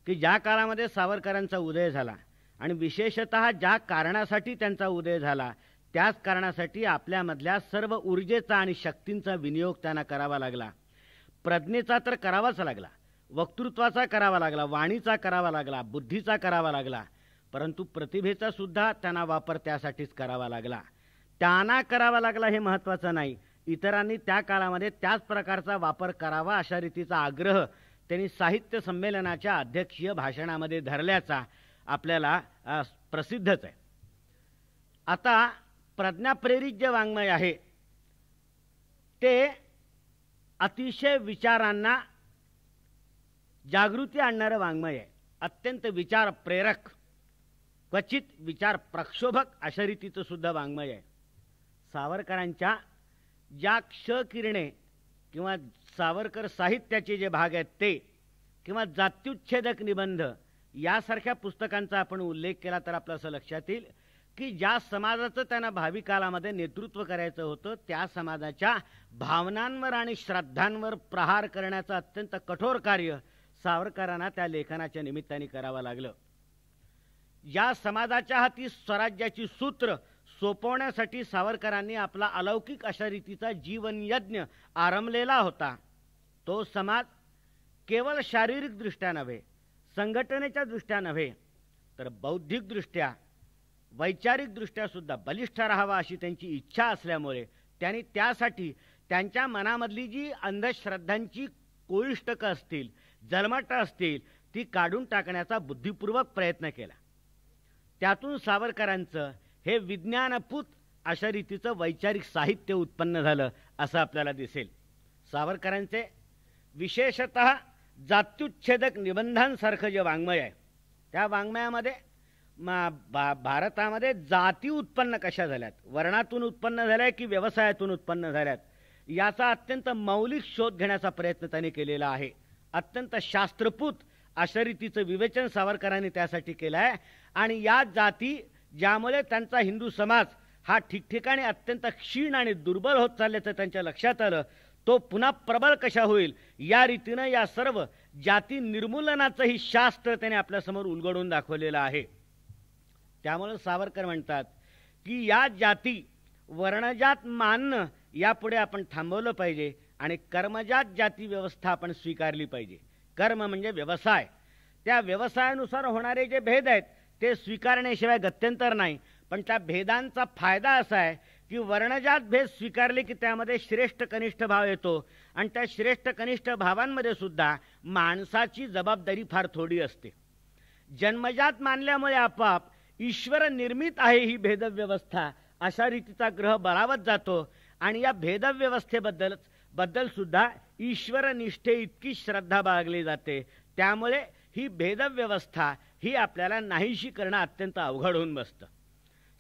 की ज्या काळामध्ये सावरकरांचा उदय झाला आणि विशेषत ज्या कारणासाठी त्यांचा उदय झाला त्याच कारणासाठी आपल्यामधल्या सर्व ऊर्जेचा आणि शक्तींचा विनियोग त्यांना करावा लागला प्रज्ञेचा तर करावाच लागला वक्तृत्वाचा करावा लागला वाणीचा करावा लागला बुद्धीचा करावा लागला परंतु प्रतिभेचा सुद्धा त्यांना वापर त्यासाठीच करावा लागला त्यांना करावा लागला हे महत्त्वाचं नाही इतरांनी त्या काळामध्ये त्याच प्रकारचा वापर करावा अशा रीतीचा आग्रह त्यांनी साहित्य संमेलनाच्या अध्यक्षीय भाषणामध्ये धरल्याचा आपल्याला प्रसिद्धच आहे आता प्रज्ञाप्रेरित जे वाङ्मय आहे ते अतिशय विचारांना जागृती आणणारं वाङ्मय आहे अत्यंत विचार प्रेरक क्वचित विचार प्रक्षोभक अशा रीतीचं सुद्धा वाङ्मय आहे सावरकरांच्या ज्या क्ष किरणे किंवा सावरकर साहित्याचे जे भाग आहेत ते किंवा जात्युच्छेदक निबंध यासारख्या पुस्तकांचा आपण उल्लेख केला तर आपलं असं लक्षात येईल की ज्या समाजाचं त्यांना भावी कालामध्ये नेतृत्व करायचं होतं त्या समाजाच्या भावनांवर आणि श्रद्धांवर प्रहार करण्याचं अत्यंत कठोर कार्य सावरकरांना त्या लेखनाच्या निमित्ताने करावं लागलं या समाजाच्या हाती स्वराज्याची सूत्र सोपवण्यासाठी सावरकरांनी आपला अलौकिक अशा रीतीचा जीवनयज्ञ आरंभलेला होता तो समाज केवळ शारीरिकदृष्ट्या नव्हे संघटनेच्या दृष्ट्या नव्हे तर बौद्धिकदृष्ट्या सुद्धा बलिष्ठ राहावा अशी त्यांची इच्छा असल्यामुळे त्यांनी त्यासाठी त्यांच्या मनामधली जी अंधश्रद्धांची कोळिष्टकं असतील जलमट असतील ती काढून टाकण्याचा बुद्धिपूर्वक प्रयत्न केला त्यातून सावरकरांचं हे विज्ञानपूत अशा रीतीचं वैचारिक साहित्य उत्पन्न झालं असं आपल्याला दिसेल सावरकरांचे विशेषत जात्युच्छेदक निबंधांसारखं जे वाङ्मय आहे त्या वाङ्मयामध्ये मा भा भारतामध्ये जाती उत्पन्न कशा झाल्यात वर्णातून उत्पन्न झाल्या की व्यवसायातून उत्पन्न झाल्यात याचा अत्यंत मौलिक शोध घेण्याचा प्रयत्न त्यांनी केलेला आहे अत्यंत शास्त्रपूत अशा रीतीचं विवेचन सावरकरांनी त्यासाठी केलं आहे आणि या जाती ज्यामुळे त्यांचा हिंदू समाज हा ठिकठिकाणी अत्यंत क्षीण आणि दुर्बल होत चालल्याचं त्यांच्या लक्षात आलं तो पुन्हा प्रबळ कशा होईल या रीतीनं या सर्व जाती निर्मूलनाचंही शास्त्र त्याने आपल्यासमोर उलगडून दाखवलेलं आहे त्यामुळे सावरकर म्हणतात की या जाती वर्णजात मानणं यापुढे आपण थांबवलं पाहिजे आणि कर्मजात जाती व्यवस्था आपण स्वीकारली पाहिजे कर्म म्हणजे व्यवसाय त्या व्यवसायानुसार होणारे जे भेद आहेत ते स्वीकारण्याशिवाय गत्यंतर नाही पण त्या भेदांचा फायदा असा आहे की वर्णजात भेद स्वीकारले की त्यामध्ये श्रेष्ठ कनिष्ठ भाव येतो आणि त्या श्रेष्ठ कनिष्ठ भावांमध्ये सुद्धा माणसाची जबाबदारी फार थोडी असते जन्मजात मानल्यामुळे आपाप ईश्वर निर्मित आहे ही भेदव्यवस्था अशा रीतीचा ग्रह बळावत जातो आणि या भेदव्यवस्थेबद्दल बद्दल सुद्धा ईश्वरनिष्ठे इतकी श्रद्धा बाळगली जाते त्यामुळे ही भेदव्यवस्था ही आपल्याला नाहीशी करणं अत्यंत अवघड होऊन बसतं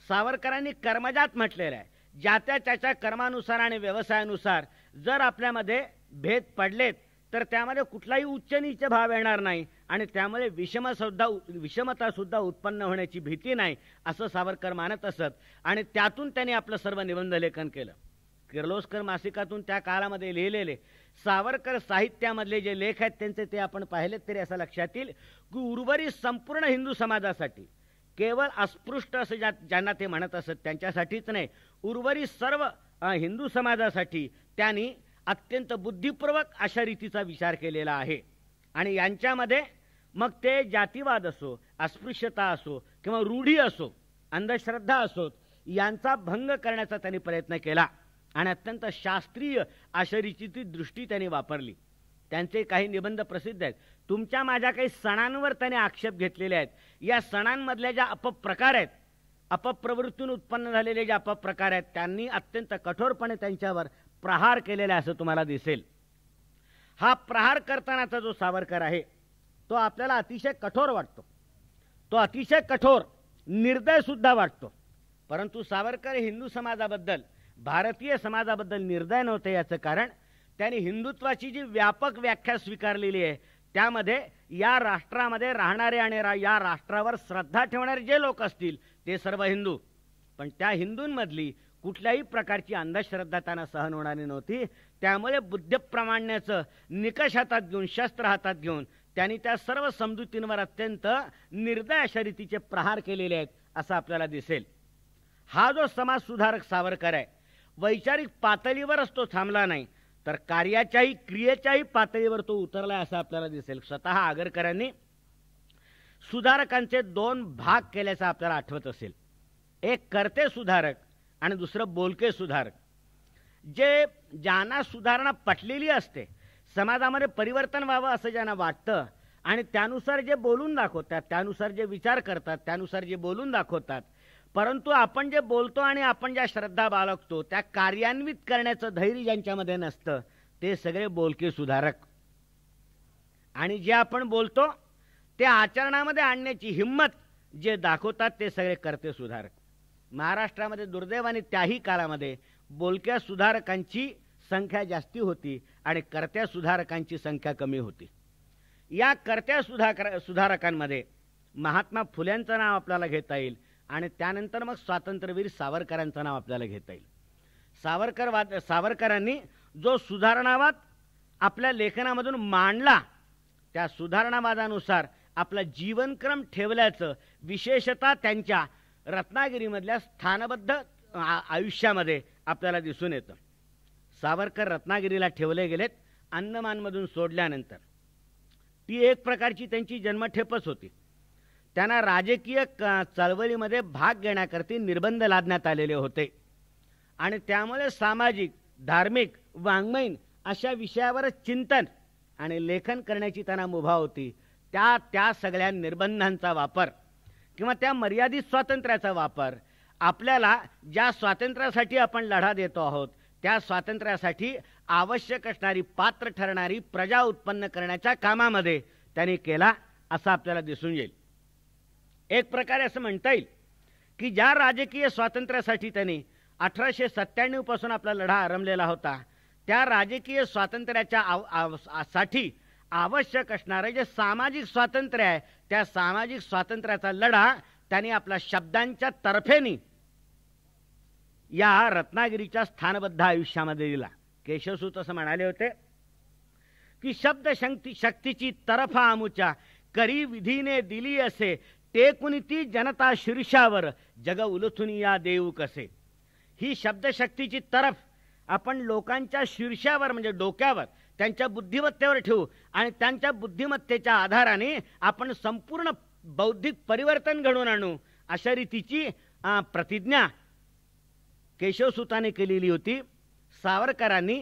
सावरकरांनी कर्मजात म्हटलेलं आहे ज्या त्या त्याच्या कर्मानुसार आणि व्यवसायानुसार जर आपल्यामध्ये भेद पडलेत तर त्यामध्ये कुठलाही उच्च नीच भाव येणार नाही आणि त्यामध्ये विषमसुद्धा विषमतासुद्धा उत्पन्न होण्याची भीती नाही असं सावरकर मानत असत आणि त्यातून त्यांनी आपलं सर्व निबंध लेखन केलं किर्लोस्कर मासिकातून त्या काळामध्ये लिहिलेले सावरकर साहित्यामधले जे लेख आहेत त्यांचे ते आपण पाहिलेत तरी असं लक्षात येईल की उर्वरित संपूर्ण हिंदू समाजासाठी केवळ अस्पृष्ट असं ज्या ज्यांना ते म्हणत असत त्यांच्यासाठीच नाही उर्वरित सर्व हिंदू समाजासाठी त्यांनी अत्यंत बुद्धिपूर्वक अशा रीतीचा विचार केलेला आहे आणि यांच्यामध्ये मग ते जातीवाद असो अस्पृश्यता असो किंवा रूढी असो अंधश्रद्धा असो यांचा भंग करण्याचा त्यांनी प्रयत्न केला आणि अत्यंत शास्त्रीय अशा रीतीची दृष्टी त्यांनी वापरली त्यांचे काही निबंध प्रसिद्ध आहेत तुमच्या माझ्या काही सणांवर त्याने आक्षेप घेतलेले आहेत या सणांमधल्या ज्या अपप्रकार आहेत अपप्रवृत्तीतून उत्पन्न झालेले जे अपप्रकार आहेत त्यांनी अत्यंत कठोरपणे त्यांच्यावर प्रहार केलेला असं तुम्हाला दिसेल हा प्रहार करतानाचा जो सावरकर आहे तो आपल्याला अतिशय कठोर वाटतो तो अतिशय कठोर निर्दय सुद्धा वाटतो परंतु सावरकर हिंदू समाजाबद्दल भारतीय समाजाबद्दल निर्दय नव्हते याचं कारण त्यांनी हिंदुत्वाची जी व्यापक व्याख्या स्वीकारलेली आहे त्यामध्ये या राष्ट्रामध्ये राहणारे आणि रा या राष्ट्रावर श्रद्धा ठेवणारे जे लोक असतील ते सर्व हिंदू पण त्या हिंदूंमधली कुठल्याही प्रकारची अंधश्रद्धा त्यांना सहन होणारी नव्हती त्यामुळे बुद्धप्रमाण्याचं निकष हातात घेऊन शस्त्र हातात घेऊन त्यांनी त्या सर्व समजुतींवर अत्यंत निर्दय अशा रीतीचे प्रहार केलेले आहेत असं आपल्याला दिसेल हा जो समाज सुधारक सावरकर आहे वैचारिक पातळीवरच तो थांबला नाही तर कार्याच्याही क्रियेच्याही पातळीवर तो उतरलाय असं आपल्याला दिसेल स्वतः आगरकरांनी सुधारकांचे दोन भाग केल्याचं आपल्याला आठवत असेल एक करते सुधारक आणि दुसरं बोलके सुधारक जे ज्यांना सुधारणा पटलेली असते समाजामध्ये परिवर्तन व्हावं असं ज्यांना वाटतं आणि त्यानुसार जे बोलून दाखवतात त्यानुसार जे विचार करतात त्यानुसार जे बोलून दाखवतात परंतु आपण जे बोलतो आणि आपण ज्या श्रद्धा बाळगतो त्या कार्यान्वित करण्याचं धैर्य ज्यांच्यामध्ये नसतं ते सगळे बोलके सुधारक आणि जे आपण बोलतो ते आचरणामध्ये आणण्याची हिंमत जे दाखवतात ते सगळे करते सुधारक महाराष्ट्रामध्ये दुर्दैवाने त्याही काळामध्ये बोलक्या सुधारकांची संख्या जास्ती होती आणि कर्त्या सुधारकांची संख्या कमी होती या कर्त्या सुधाकर सुधारकांमध्ये महात्मा फुल्यांचं नाव आपल्याला घेता येईल आणि त्यानंतर मग स्वातंत्र्यवीर सावरकरांचं नाव आपल्याला घेता येईल सावरकरवाद सावरकरांनी जो सुधारणावाद आपल्या लेखनामधून मांडला त्या सुधारणावादानुसार आपला जीवनक्रम ठेवल्याचं विशेषतः त्यांच्या रत्नागिरीमधल्या स्थानबद्ध आयुष्यामध्ये आपल्याला दिसून येतं सावरकर रत्नागिरीला ठेवले गेलेत अंदमानमधून सोडल्यानंतर ती एक प्रकारची त्यांची जन्मठेपच होती त्यांना राजकीय चळवळीमध्ये भाग घेण्याकरती निर्बंध लादण्यात आलेले होते आणि त्यामुळे सामाजिक धार्मिक वाङ्मयीन अशा विषयावर चिंतन आणि लेखन करण्याची त्यांना मुभा होती त्या त्या सगळ्या निर्बंधांचा वापर किंवा त्या मर्यादित स्वातंत्र्याचा वापर आपल्याला ज्या स्वातंत्र्यासाठी आपण लढा देतो आहोत त्या स्वातंत्र्यासाठी आवश्यक असणारी पात्र ठरणारी प्रजा उत्पन्न करण्याच्या कामामध्ये त्यांनी केला असं आपल्याला दिसून येईल एक प्रकारे असं म्हणता येईल की ज्या राजकीय स्वातंत्र्यासाठी त्यांनी अठराशे पासून आपला लढा आरंभलेला होता त्या राजकीय स्वातंत्र्याच्या साठी आवश्यक असणारं जे सामाजिक स्वातंत्र्य आहे त्या सामाजिक स्वातंत्र्याचा लढा त्यांनी आपल्या शब्दांच्या तर्फेनी या रत्नागिरीच्या स्थानबद्ध आयुष्यामध्ये दिला केशवसूत असं म्हणाले होते की शब्द शक्ती शक्तीची तरफ आमुच्या करी विधीने दिली असे ते ती जनता शीर्षावर जग उलथून या देऊ कसे ही शब्दशक्तीची तरफ आपण लोकांच्या शीर्षावर म्हणजे डोक्यावर त्यांच्या बुद्धिमत्तेवर ठेवू आणि त्यांच्या बुद्धिमत्तेच्या आधाराने आपण संपूर्ण बौद्धिक परिवर्तन घडवून आणू अशा रीतीची प्रतिज्ञा केशवसुताने केलेली होती सावरकरांनी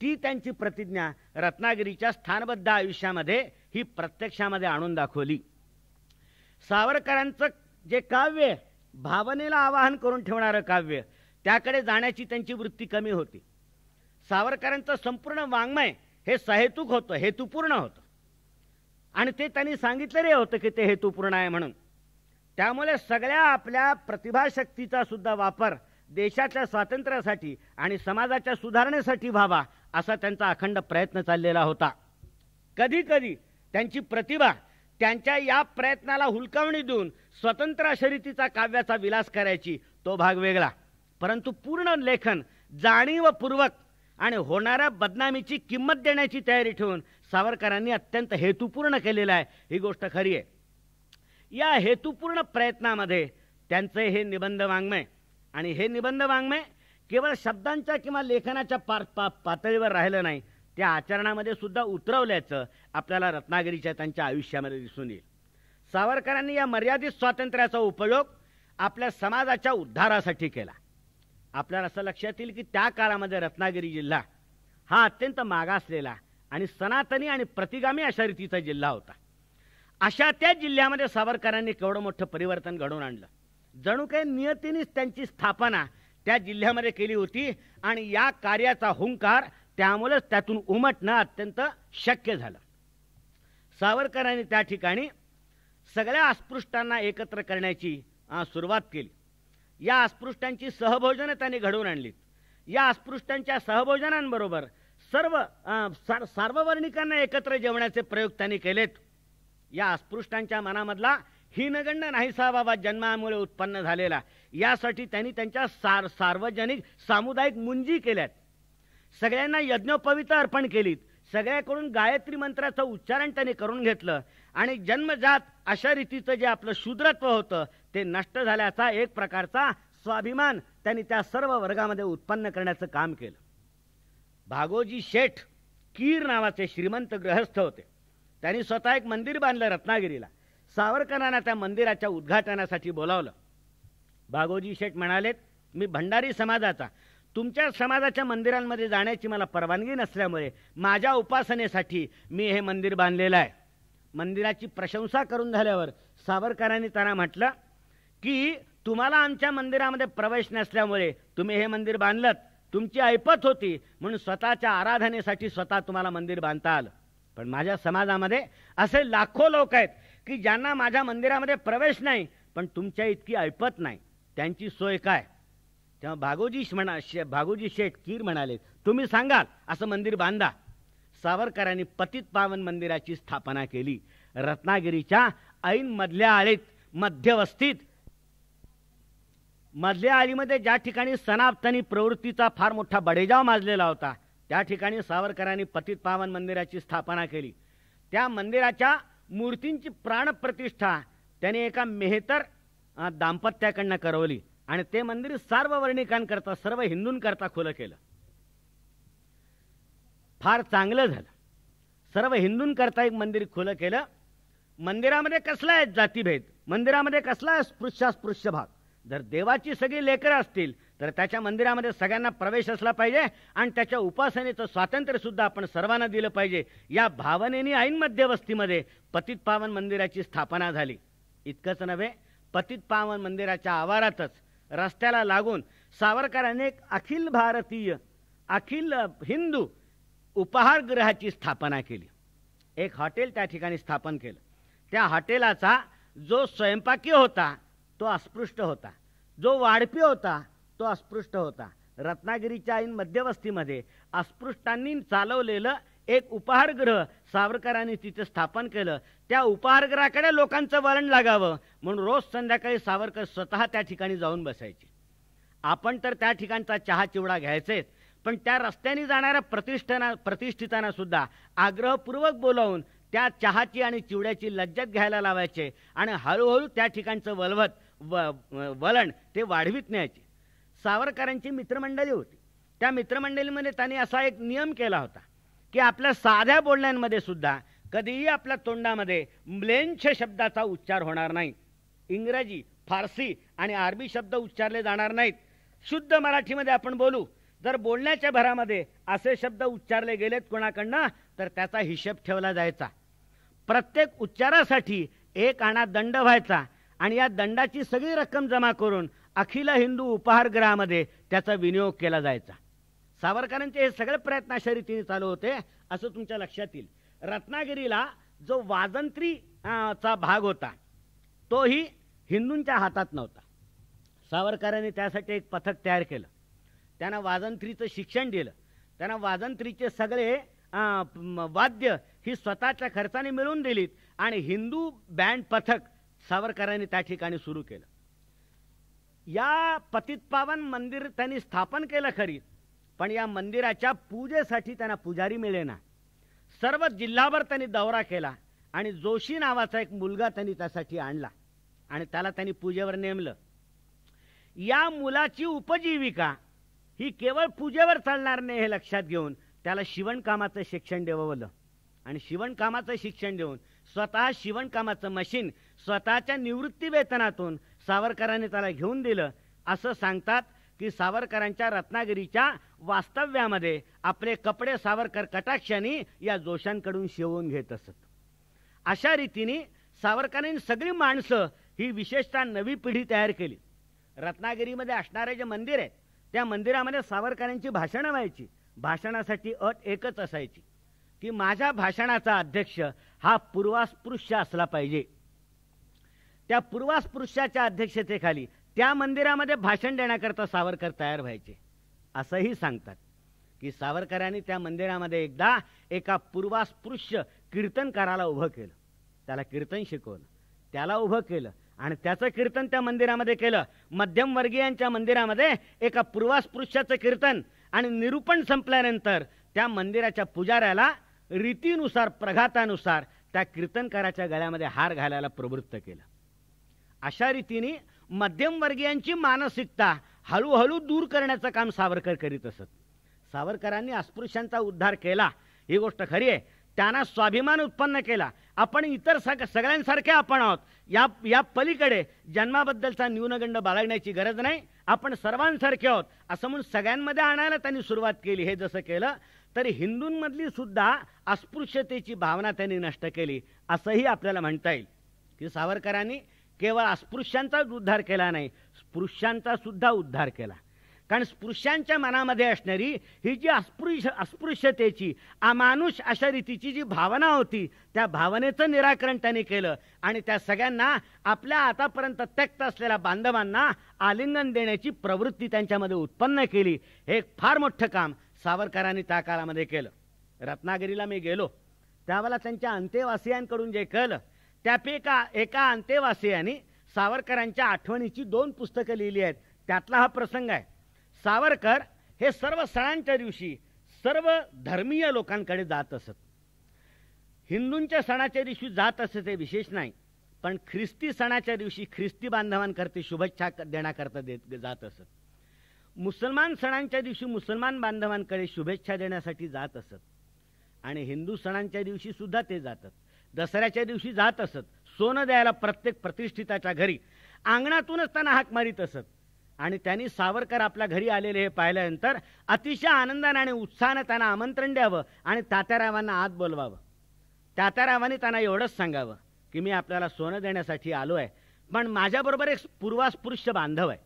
ती त्यांची प्रतिज्ञा रत्नागिरीच्या स्थानबद्ध आयुष्यामध्ये ही प्रत्यक्षामध्ये आणून दाखवली सावरकरांचं जे काव्य भावनेला आवाहन करून ठेवणारं काव्य त्याकडे जाण्याची त्यांची वृत्ती कमी होती सावरकरांचं संपूर्ण वाङ्मय हे सहेतुक होतं हेतुपूर्ण होतं आणि ते त्यांनी सांगितलेले होतं की ते हेतुपूर्ण आहे म्हणून त्यामुळे सगळ्या आपल्या प्रतिभाशक्तीचा सुद्धा वापर देशाच्या स्वातंत्र्यासाठी आणि समाजाच्या सुधारणेसाठी व्हावा असा त्यांचा अखंड प्रयत्न चाललेला होता कधी कधी त्यांची प्रतिभा त्यांच्या या प्रयत्नाला हुलकावणी देऊन स्वतंत्र शरीतीचा काव्याचा विलास करायची तो भाग वेगळा परंतु पूर्ण लेखन जाणीवपूर्वक आणि होणाऱ्या बदनामीची किंमत देण्याची तयारी ठेवून सावरकरांनी अत्यंत हेतुपूर्ण केलेलं आहे ही गोष्ट खरी आहे या हेतुपूर्ण प्रयत्नामध्ये त्यांचे हे निबंध वाङ्मय आणि हे निबंध वाङ्मय केवळ शब्दांच्या किंवा लेखनाच्या पार पा पातळीवर राहिलं नाही त्या आचरणामध्ये सुद्धा उतरवल्याचं आपल्याला रत्नागिरीच्या त्यांच्या आयुष्यामध्ये दिसून येईल सावरकरांनी या मर्यादित स्वातंत्र्याचा उपयोग आपल्या समाजाच्या उद्धारासाठी केला आपल्याला असं लक्षात येईल की त्या काळामध्ये रत्नागिरी जिल्हा हा अत्यंत मागासलेला आणि सनातनी आणि प्रतिगामी अशा रीतीचा जिल्हा होता अशा त्या जिल्ह्यामध्ये सावरकरांनी केवढं मोठं परिवर्तन घडवून आणलं जणू काही नियतीनेच त्यांची स्थापना त्या जिल्ह्यामध्ये केली होती आणि या कार्याचा हुंकार त्यामुळेच त्यातून उमटणं अत्यंत शक्य झालं सावरकरांनी त्या ठिकाणी सगळ्या अस्पृष्टांना एकत्र करण्याची सुरुवात केली या अस्पृश्यांची सहभोजनं त्यांनी घडवून आणलीत या अस्पृश्यांच्या सहभोजनांबरोबर सर्व सार सार्ववर्णिकांना एकत्र जेवण्याचे प्रयोग त्यांनी केलेत या अस्पृष्टांच्या मनामधला हिनगंड नाहीसा बाबा जन्मामुळे उत्पन्न झालेला यासाठी त्यांनी त्यांच्या सार सार्वजनिक सामुदायिक मुंजी केल्यात सगळ्यांना यज्ञोपवित अर्पण केलीत सगळ्याकडून गायत्री मंत्राचं उच्चारण त्यांनी करून घेतलं आणि जन्मजात अशा रीतीचं जे आपलं शूद्रत्व होतं ते नष्ट झाल्याचा एक प्रकारचा स्वाभिमान त्यांनी त्या सर्व वर्गामध्ये उत्पन्न करण्याचं काम केलं भागोजी शेठ कीर नावाचे श्रीमंत गृहस्थ होते त्यांनी स्वतः एक मंदिर बांधलं रत्नागिरीला सावरकरांना त्या मंदिराच्या उद्घाटनासाठी बोलावलं भागोजी शेठ म्हणालेत मी भंडारी समाजाचा तुमच्या समाजाच्या मंदिरांमध्ये जाण्याची मला परवानगी नसल्यामुळे माझ्या उपासनेसाठी मी हे मंदिर बांधलेलं आहे मंदिराची प्रशंसा करून झाल्यावर सावरकरांनी त्यांना म्हटलं की तुम्हाला आमच्या मंदिरामध्ये प्रवेश नसल्यामुळे तुम्ही हे मंदिर बांधलं तुमची ऐपत होती म्हणून स्वतःच्या आराधनेसाठी स्वतः तुम्हाला मंदिर बांधता आलं पण माझ्या समाजामध्ये असे लाखो लोक आहेत की ज्यांना माझ्या मंदिरामध्ये प्रवेश नाही पण तुमच्या इतकी ऐपत नाही त्यांची सोय काय तेव्हा भागोजी म्हणा शे भागोजी शेठ कीर म्हणाले तुम्ही सांगाल असं मंदिर बांधा सावरकरांनी पतित पावन मंदिराची स्थापना केली रत्नागिरीच्या मधल्या आळीत मध्यवस्तीत मधल्या आलीमध्ये ज्या ठिकाणी सनातनी प्रवृत्तीचा फार मोठा बडेजाव माजलेला होता त्या ठिकाणी सावरकरांनी पतित पावन मंदिराची स्थापना केली त्या मंदिराच्या मूर्तींची प्राणप्रतिष्ठा त्यांनी एका मेहतर दाम्पत्याकडनं करवली आणि ते मंदिर सार्ववर्णिकांकरता सर्व हिंदूंकरता खुलं केलं फार चांगलं झालं सर्व हिंदूंकरता एक मंदिर खुलं केलं मंदिरामध्ये कसला आहे जातीभेद मंदिरामध्ये कसला आहे स्पृश्यास्पृश्य भाग जर देवाची सगळी लेकरं असतील तर त्याच्या मंदिरामध्ये सगळ्यांना प्रवेश असला पाहिजे आणि त्याच्या उपासनेचं स्वातंत्र्य सुद्धा आपण सर्वांना दिलं पाहिजे या भावनेने ऐन मध्यवस्तीमध्ये पतित पावन मंदिराची स्थापना झाली इतकंच नव्हे पतित पावन मंदिराच्या आवारातच रस्त्याला लागून सावरकरांनी एक अखिल भारतीय अखिल हिंदू उपहारगृहाची स्थापना केली एक हॉटेल त्या ठिकाणी स्थापन केलं त्या हॉटेलाचा जो स्वयंपाकी होता तो अस्पृष्ट होता जो वाढपी होता तो अस्पृष्ट होता रत्नागिरीच्या ऐन मध्यवस्तीमध्ये अस्पृष्टांनी चालवलेलं एक उपहारगृह सावरकरांनी तिथे स्थापन केलं त्या उपहारगृहाकडे लोकांचं वळण लागावं म्हणून रोज संध्याकाळी सावरकर स्वतः त्या ठिकाणी जाऊन बसायचे आपण तर त्या ठिकाणचा चहा चिवडा घ्यायचेच पण त्या रस्त्याने जाणाऱ्या प्रतिष्ठाना प्रतिष्ठितांना सुद्धा आग्रहपूर्वक बोलावून त्या चहाची आणि चिवड्याची लज्जत घ्यायला लावायचे आणि हळूहळू त्या ठिकाणचं वलवत व वळण ते वाढवीत न्यायचे सावरकरांची मित्रमंडळी होती त्या मित्रमंडळीमध्ये त्यांनी असा एक नियम केला होता की आपल्या साध्या बोलण्यांमध्ये सुद्धा कधीही आपल्या तोंडामध्ये म्लेंछ शब्दाचा उच्चार होणार नाही इंग्रजी फारसी आणि अरबी शब्द उच्चारले जाणार नाहीत शुद्ध मराठीमध्ये आपण बोलू जर बोलण्याच्या भरामध्ये असे शब्द उच्चारले गेलेत कोणाकडनं तर त्याचा हिशेब ठेवला जायचा प्रत्येक उच्चारासाठी एक आणा दंड व्हायचा आणि या दंडाची सगळी रक्कम जमा करून अखिल हिंदू उपहारगृहामध्ये त्याचा विनियोग केला जायचा सावरकरांचे हे सगळे प्रयत्न अशा रीतीने चालू होते असं तुमच्या लक्षात येईल रत्नागिरीला जो वाजंत्री चा भाग होता तोही हिंदूंच्या हातात नव्हता सावरकरांनी त्यासाठी एक पथक तयार केलं त्यांना वाजंत्रीचं शिक्षण दिलं त्यांना वाजंत्रीचे सगळे वाद्य ही स्वतःच्या खर्चाने मिळवून दिलीत आणि हिंदू बँड पथक सावरकरांनी त्या ठिकाणी सुरू केलं या पतितपावन मंदिर त्यांनी स्थापन केलं खरी पण या मंदिराच्या पूजेसाठी त्यांना पुजारी मिळेना सर्व जिल्हाभर त्यांनी दौरा केला आणि जोशी नावाचा एक मुलगा त्यांनी त्यासाठी आणला आणि त्याला त्यांनी पूजेवर नेमलं या मुलाची उपजीविका ही केवळ पूजेवर चालणार नाही हे लक्षात घेऊन त्याला शिवणकामाचं शिक्षण देवलं आणि शिवणकामाचं शिक्षण देऊन स्वतः शिवणकामाचं मशीन स्वतःच्या निवृत्ती वेतनातून सावरकरांनी त्याला घेऊन दिलं असं सांगतात की सावरकरांच्या रत्नागिरीच्या वास्तव्यामध्ये आपले कपडे सावरकर कटाक्षांनी या जोशांकडून शिवून घेत असत अशा रीतीने सावरकरांनी सगळी माणसं ही विशेषतः नवी पिढी तयार केली रत्नागिरीमध्ये असणारे जे मंदिर आहे त्या मंदिरामध्ये सावरकरांची भाषणं व्हायची भाषणासाठी अट एकच असायची की माझ्या भाषणाचा अध्यक्ष हा पूर्वास्पृश्य असला पाहिजे त्या पूर्वास्पृश्याच्या अध्यक्षतेखाली त्या मंदिरामध्ये भाषण देण्याकरता सावरकर तयार व्हायचे असंही सांगतात की सावरकरांनी त्या मंदिरामध्ये एकदा एका पूर्वास्पृश्य कीर्तनकाराला उभं केलं त्याला कीर्तन शिकवलं त्याला उभं केलं आणि त्याचं कीर्तन त्या मंदिरामध्ये केलं मध्यमवर्गीयांच्या मंदिरामध्ये एका पूर्वास्पृश्याचं कीर्तन आणि निरूपण संपल्यानंतर त्या मंदिराच्या पुजाऱ्याला रीतीनुसार प्रघातानुसार त्या कीर्तनकाराच्या गळ्यामध्ये हार घालायला प्रवृत्त केलं अशा रीतीने मध्यमवर्गीयांची मानसिकता हळूहळू दूर करण्याचं काम सावरकर करीत असत सावरकरांनी अस्पृश्यांचा उद्धार केला ही गोष्ट खरी आहे त्यांना स्वाभिमान उत्पन्न केला आपण इतर सग सगळ्यांसारखे आपण आहोत या या पलीकडे जन्माबद्दलचा न्यूनगंड बाळगण्याची गरज नाही आपण सर्वांसारखे आहोत असं म्हणून सगळ्यांमध्ये आणायला त्यांनी सुरुवात केली हे जसं केलं तरी हिंदूंमधली सुद्धा अस्पृश्यतेची भावना त्यांनी नष्ट केली असंही आपल्याला म्हणता येईल की सावरकरांनी केवळ अस्पृश्यांचाच उद्धार केला नाही स्पृश्यांचा सुद्धा उद्धार केला कारण स्पृश्यांच्या मनामध्ये असणारी ही जी अस्पृश्य अस्पृश्यतेची अमानुष अशा रीतीची जी भावना होती त्या भावनेचं निराकरण त्यांनी केलं आणि त्या सगळ्यांना आपल्या आतापर्यंत त्यक्त असलेल्या बांधवांना आलिंगन देण्याची प्रवृत्ती त्यांच्यामध्ये उत्पन्न केली हे एक फार मोठं काम सावरकरांनी त्या काळामध्ये केलं रत्नागिरीला मी गेलो त्यावेळेला त्यांच्या अंत्यवासियांकडून जे कळलं त्यापैका एका अंत्यवासियांनी सावरकरांच्या आठवणीची दोन पुस्तकं लिहिली आहेत त्यातला हा प्रसंग आहे सावरकर हे सर्व सणांच्या दिवशी सर्व धर्मीय लोकांकडे जात असत हिंदूंच्या सणाच्या दिवशी जात असत हे विशेष नाही पण ख्रिस्ती सणाच्या दिवशी ख्रिस्ती बांधवांकरते शुभेच्छा देण्याकरता देत जात असत मुसलमान सणांच्या दिवशी मुसलमान बांधवांकडे शुभेच्छा देण्यासाठी जात असत आणि हिंदू सणांच्या दिवशी सुद्धा ते जातात दसऱ्याच्या दिवशी जात असत सोनं द्यायला प्रत्येक प्रतिष्ठिताच्या घरी अंगणातूनच त्यांना हाक मारीत असत आणि त्यांनी सावरकर आपल्या घरी आलेले हे पाहिल्यानंतर अतिशय आनंदाने आणि उत्साहाने त्यांना आमंत्रण द्यावं आणि तात्यारावांना आत बोलवावं तात्यारावांनी त्यांना एवढंच सांगावं की मी आपल्याला सोनं देण्यासाठी आलो आहे पण माझ्याबरोबर एक पूर्वास्पृश्य बांधव आहे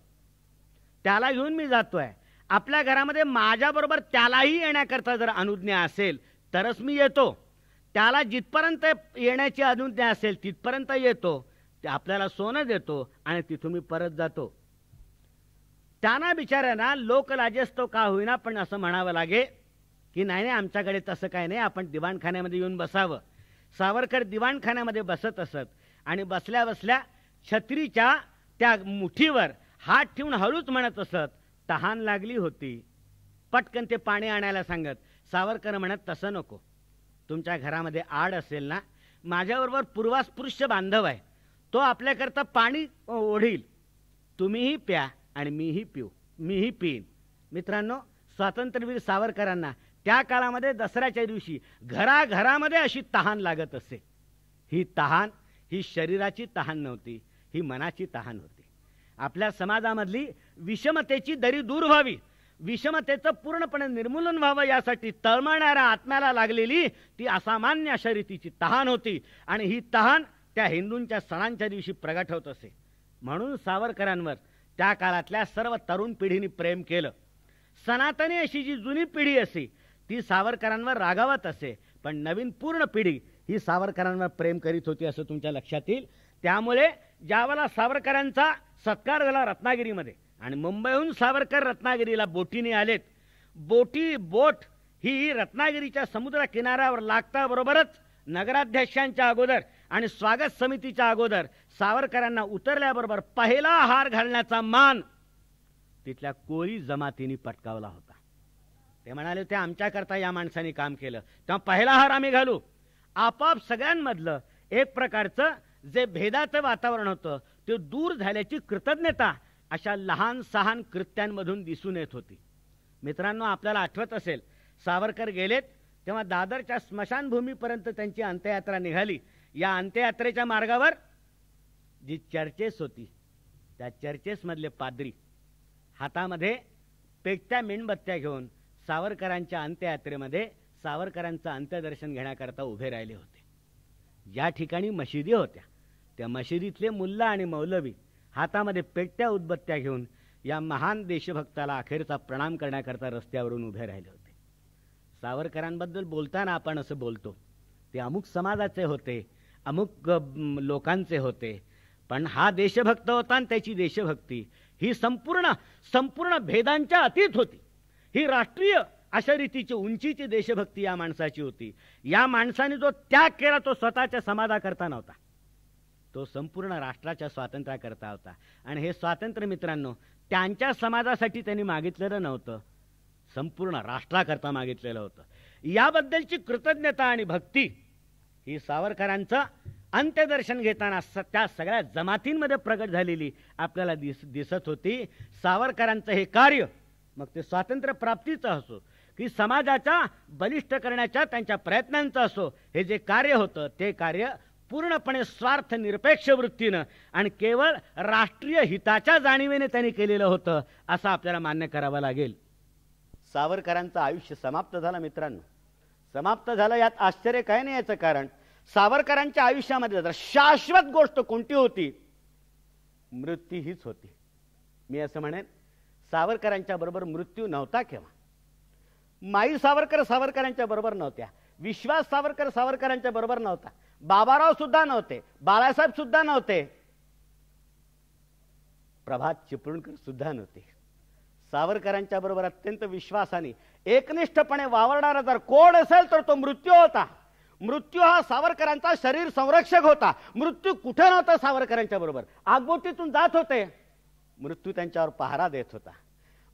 त्याला घेऊन मी जातो आहे आपल्या घरामध्ये माझ्याबरोबर त्यालाही येण्याकरता जर अनुज्ञा असेल तरच मी येतो त्याला जिथपर्यंत येण्याची अनुज्ञा असेल तिथपर्यंत येतो ते आपल्याला सोनं देतो आणि तिथून मी परत जातो त्यांना बिचाऱ्यांना तो का होईना पण असं म्हणावं लागे की नाही नाही आमच्याकडे तसं काय नाही आपण दिवाणखान्यामध्ये येऊन बसावं सावरकर दिवाणखान्यामध्ये बसत असत आणि बसल्या बसल्या छत्रीच्या त्या मुठीवर हात ठेवून हळूच म्हणत असत तहान लागली होती पटकन ते पाणी आणायला सांगत सावरकर म्हणत तसं नको तुमच्या घरामध्ये आड असेल ना माझ्याबरोबर पूर्वास्पृश्य बांधव आहे तो आपल्याकरता पाणी ओढील तुम्हीही प्या आणि मीही पिऊ मीही पिईन मित्रांनो स्वातंत्र्यवीर सावरकरांना त्या काळामध्ये दसऱ्याच्या दिवशी घराघरामध्ये अशी तहान लागत असे ही तहान ही शरीराची तहान नव्हती ही मनाची तहान होती आपल्या समाजामधली विषमतेची दरी दूर व्हावी विषमतेचं पूर्णपणे निर्मूलन व्हावं यासाठी तळमळणाऱ्या आत्म्याला लागलेली ती असामान्य अशा रीतीची तहान होती आणि ही तहान त्या हिंदूंच्या सणांच्या दिवशी प्रगट होत असे म्हणून सावरकरांवर त्या काळातल्या सर्व तरुण पिढीने प्रेम केलं सनातनी अशी जी जुनी पिढी असे ती सावरकरांवर रागावत असे पण नवीन पूर्ण पिढी ही सावरकरांवर प्रेम करीत होती असं तुमच्या लक्षात येईल त्यामुळे ज्यावेळेला सावरकरांचा सत्कार झाला रत्नागिरीमध्ये आणि मुंबईहून सावरकर रत्नागिरीला बोटीने आलेत बोटी बोट ही रत्नागिरीच्या समुद्र किनाऱ्यावर लागताबरोबरच नगराध्यक्षांच्या अगोदर आणि स्वागत समितीच्या अगोदर सावरकरांना उतरल्याबरोबर पहिला हार घालण्याचा मान तिथल्या कोळी जमातीने पटकावला होता ते म्हणाले ते आमच्याकरता या माणसाने काम केलं तेव्हा पहिला हार आम्ही घालू आपाप सगळ्यांमधलं एक प्रकारचं जे भेदाचं वातावरण होतं ते दूर झाल्याची कृतज्ञता अशा लहान सहान कृत्यांमधून दिसून येत होती मित्रांनो आपल्याला आठवत असेल सावरकर गेलेत तेव्हा दादरच्या स्मशानभूमीपर्यंत त्यांची अंत्ययात्रा निघाली या अंत्ययात्रेच्या मार्गावर जी चर्चेस होती त्या चर्चेसमधले पादरी हातामध्ये पेटत्या मेणबत्त्या घेऊन सावरकरांच्या अंत्ययात्रेमध्ये सावरकरांचं अंत्यदर्शन घेण्याकरता उभे राहिले होते ज्या ठिकाणी मशिदी होत्या त्या मशिदीतले मुल्ला आणि मौलवी हातामध्ये पेटत्या उदबत्त्या घेऊन या महान देशभक्ताला अखेरचा प्रणाम करण्याकरता रस्त्यावरून उभे राहिले होते सावरकरांबद्दल बोलताना आपण असं बोलतो ते अमुक समाजाचे होते अमुक लोकांचे होते पण हा देशभक्त होता आणि त्याची देशभक्ती ही संपूर्ण संपूर्ण भेदांच्या अतीत होती ही राष्ट्रीय अशा रीतीची उंचीची देशभक्ती या माणसाची होती या माणसाने जो त्याग केला तो स्वतःच्या समाजाकरता नव्हता तो संपूर्ण राष्ट्राच्या स्वातंत्र्याकरता होता आणि हे स्वातंत्र्य मित्रांनो त्यांच्या समाजासाठी त्यांनी मागितलेलं नव्हतं संपूर्ण राष्ट्राकरता मागितलेलं होतं याबद्दलची कृतज्ञता आणि भक्ती ही सावरकरांचं अंत्यदर्शन घेताना त्या सगळ्या जमातींमध्ये प्रगट झालेली आपल्याला दिस दिसत होती सावरकरांचं हे कार्य मग ते स्वातंत्र्य प्राप्तीचं असो की समाजाचा बलिष्ठ करण्याच्या त्यांच्या प्रयत्नांचं असो हे जे कार्य होतं ते कार्य पूर्णपणे स्वार्थ निरपेक्ष वृत्तीनं आणि केवळ राष्ट्रीय हिताच्या जाणीवेने त्यांनी केलेलं होतं असं आपल्याला मान्य करावं लागेल सावरकरांचं आयुष्य समाप्त झालं मित्रांनो समाप्त झालं यात आश्चर्य काय नाही याचं कारण सावरकरांच्या आयुष्यामध्ये जर शाश्वत गोष्ट कोणती होती मृत्यू हीच होती मी असं म्हणेन सावरकरांच्या बरोबर मृत्यू नव्हता केव्हा माई सावरकर सावरकरांच्या बरोबर नव्हत्या विश्वास सावरकर सावरकरांच्या बरोबर नव्हता बाबाराव सुद्धा नव्हते बाळासाहेब सुद्धा नव्हते प्रभात चिपळूणकर सुद्धा नव्हते सावरकरांच्या बरोबर अत्यंत विश्वासाने एकनिष्ठपणे वावरणारा जर कोण असेल तर तो मृत्यू होता मृत्यू हा सावरकरांचा शरीर संरक्षक होता मृत्यू कुठे नव्हता सावरकरांच्या बरोबर आगबोटीतून जात होते मृत्यू त्यांच्यावर पहारा देत होता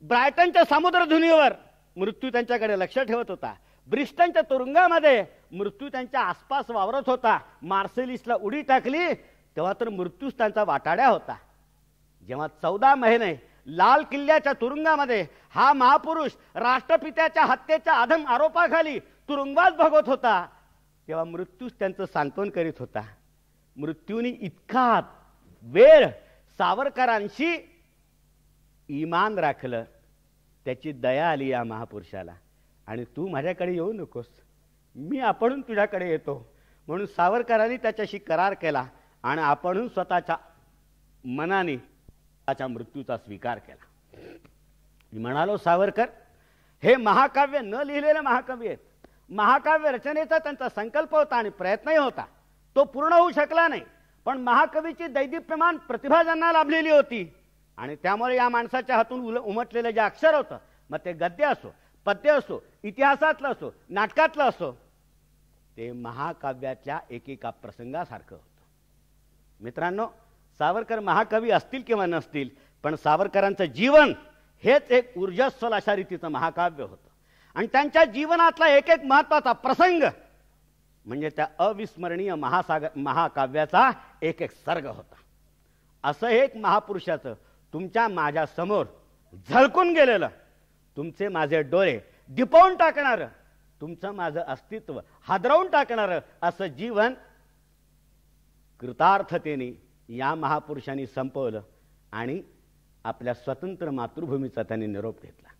ब्रायटनच्या समुद्रधुनीवर मृत्यू त्यांच्याकडे लक्ष ठेवत होता ब्रिस्टनच्या तुरुंगामध्ये मृत्यू त्यांच्या आसपास वावरत होता मार्सेलिसला उडी टाकली तेव्हा तर मृत्यूच त्यांचा वाटाड्या होता जेव्हा चौदा महिने लाल किल्ल्याच्या तुरुंगामध्ये हा महापुरुष राष्ट्रपित्याच्या हत्येच्या अधम आरोपाखाली तुरुंगात भोगत होता तेव्हा मृत्यूच त्यांचं सांत्वन करीत होता मृत्यूनी इतका वेळ सावरकरांशी इमान राखलं त्याची दया आली या महापुरुषाला आणि तू माझ्याकडे येऊ नकोस मी आपणून तुझ्याकडे येतो म्हणून सावरकरांनी त्याच्याशी करार केला आणि आपणहून स्वतःच्या मनाने त्याच्या मृत्यूचा स्वीकार केला म्हणालो सावरकर हे महाकाव्य न लिहिलेलं महाकाव्य आहेत महाकाव्य रचनेचा त्यांचा संकल्प होता आणि प्रयत्नही होता तो पूर्ण होऊ शकला नाही पण महाकवीची दैदिप्यमान प्रतिभा ज्यांना लाभलेली होती आणि त्यामुळे या माणसाच्या हातून उल उमटलेलं जे अक्षर होतं मग ते गद्य असो पद्य असो इतिहासातलं असो नाटकातलं असो ते महाकाव्याच्या एकेका प्रसंगासारखं होतं मित्रांनो सावरकर महाकवी असतील किंवा नसतील पण सावरकरांचं जीवन हेच एक ऊर्जास्वल अशा रीतीचं महाकाव्य होतं आणि त्यांच्या जीवनातला एक एक महत्वाचा प्रसंग म्हणजे त्या अविस्मरणीय महासागर महाकाव्याचा एक एक सर्ग होता असं एक महापुरुषाचं तुमच्या माझ्या समोर झळकून गेलेलं तुमचे माझे डोळे दिपवून टाकणारं तुमचं माझं अस्तित्व हादरवून टाकणारं असं जीवन कृतार्थतेने या महापुरुषांनी संपवलं आणि आपल्या स्वतंत्र मातृभूमीचा त्यांनी निरोप घेतला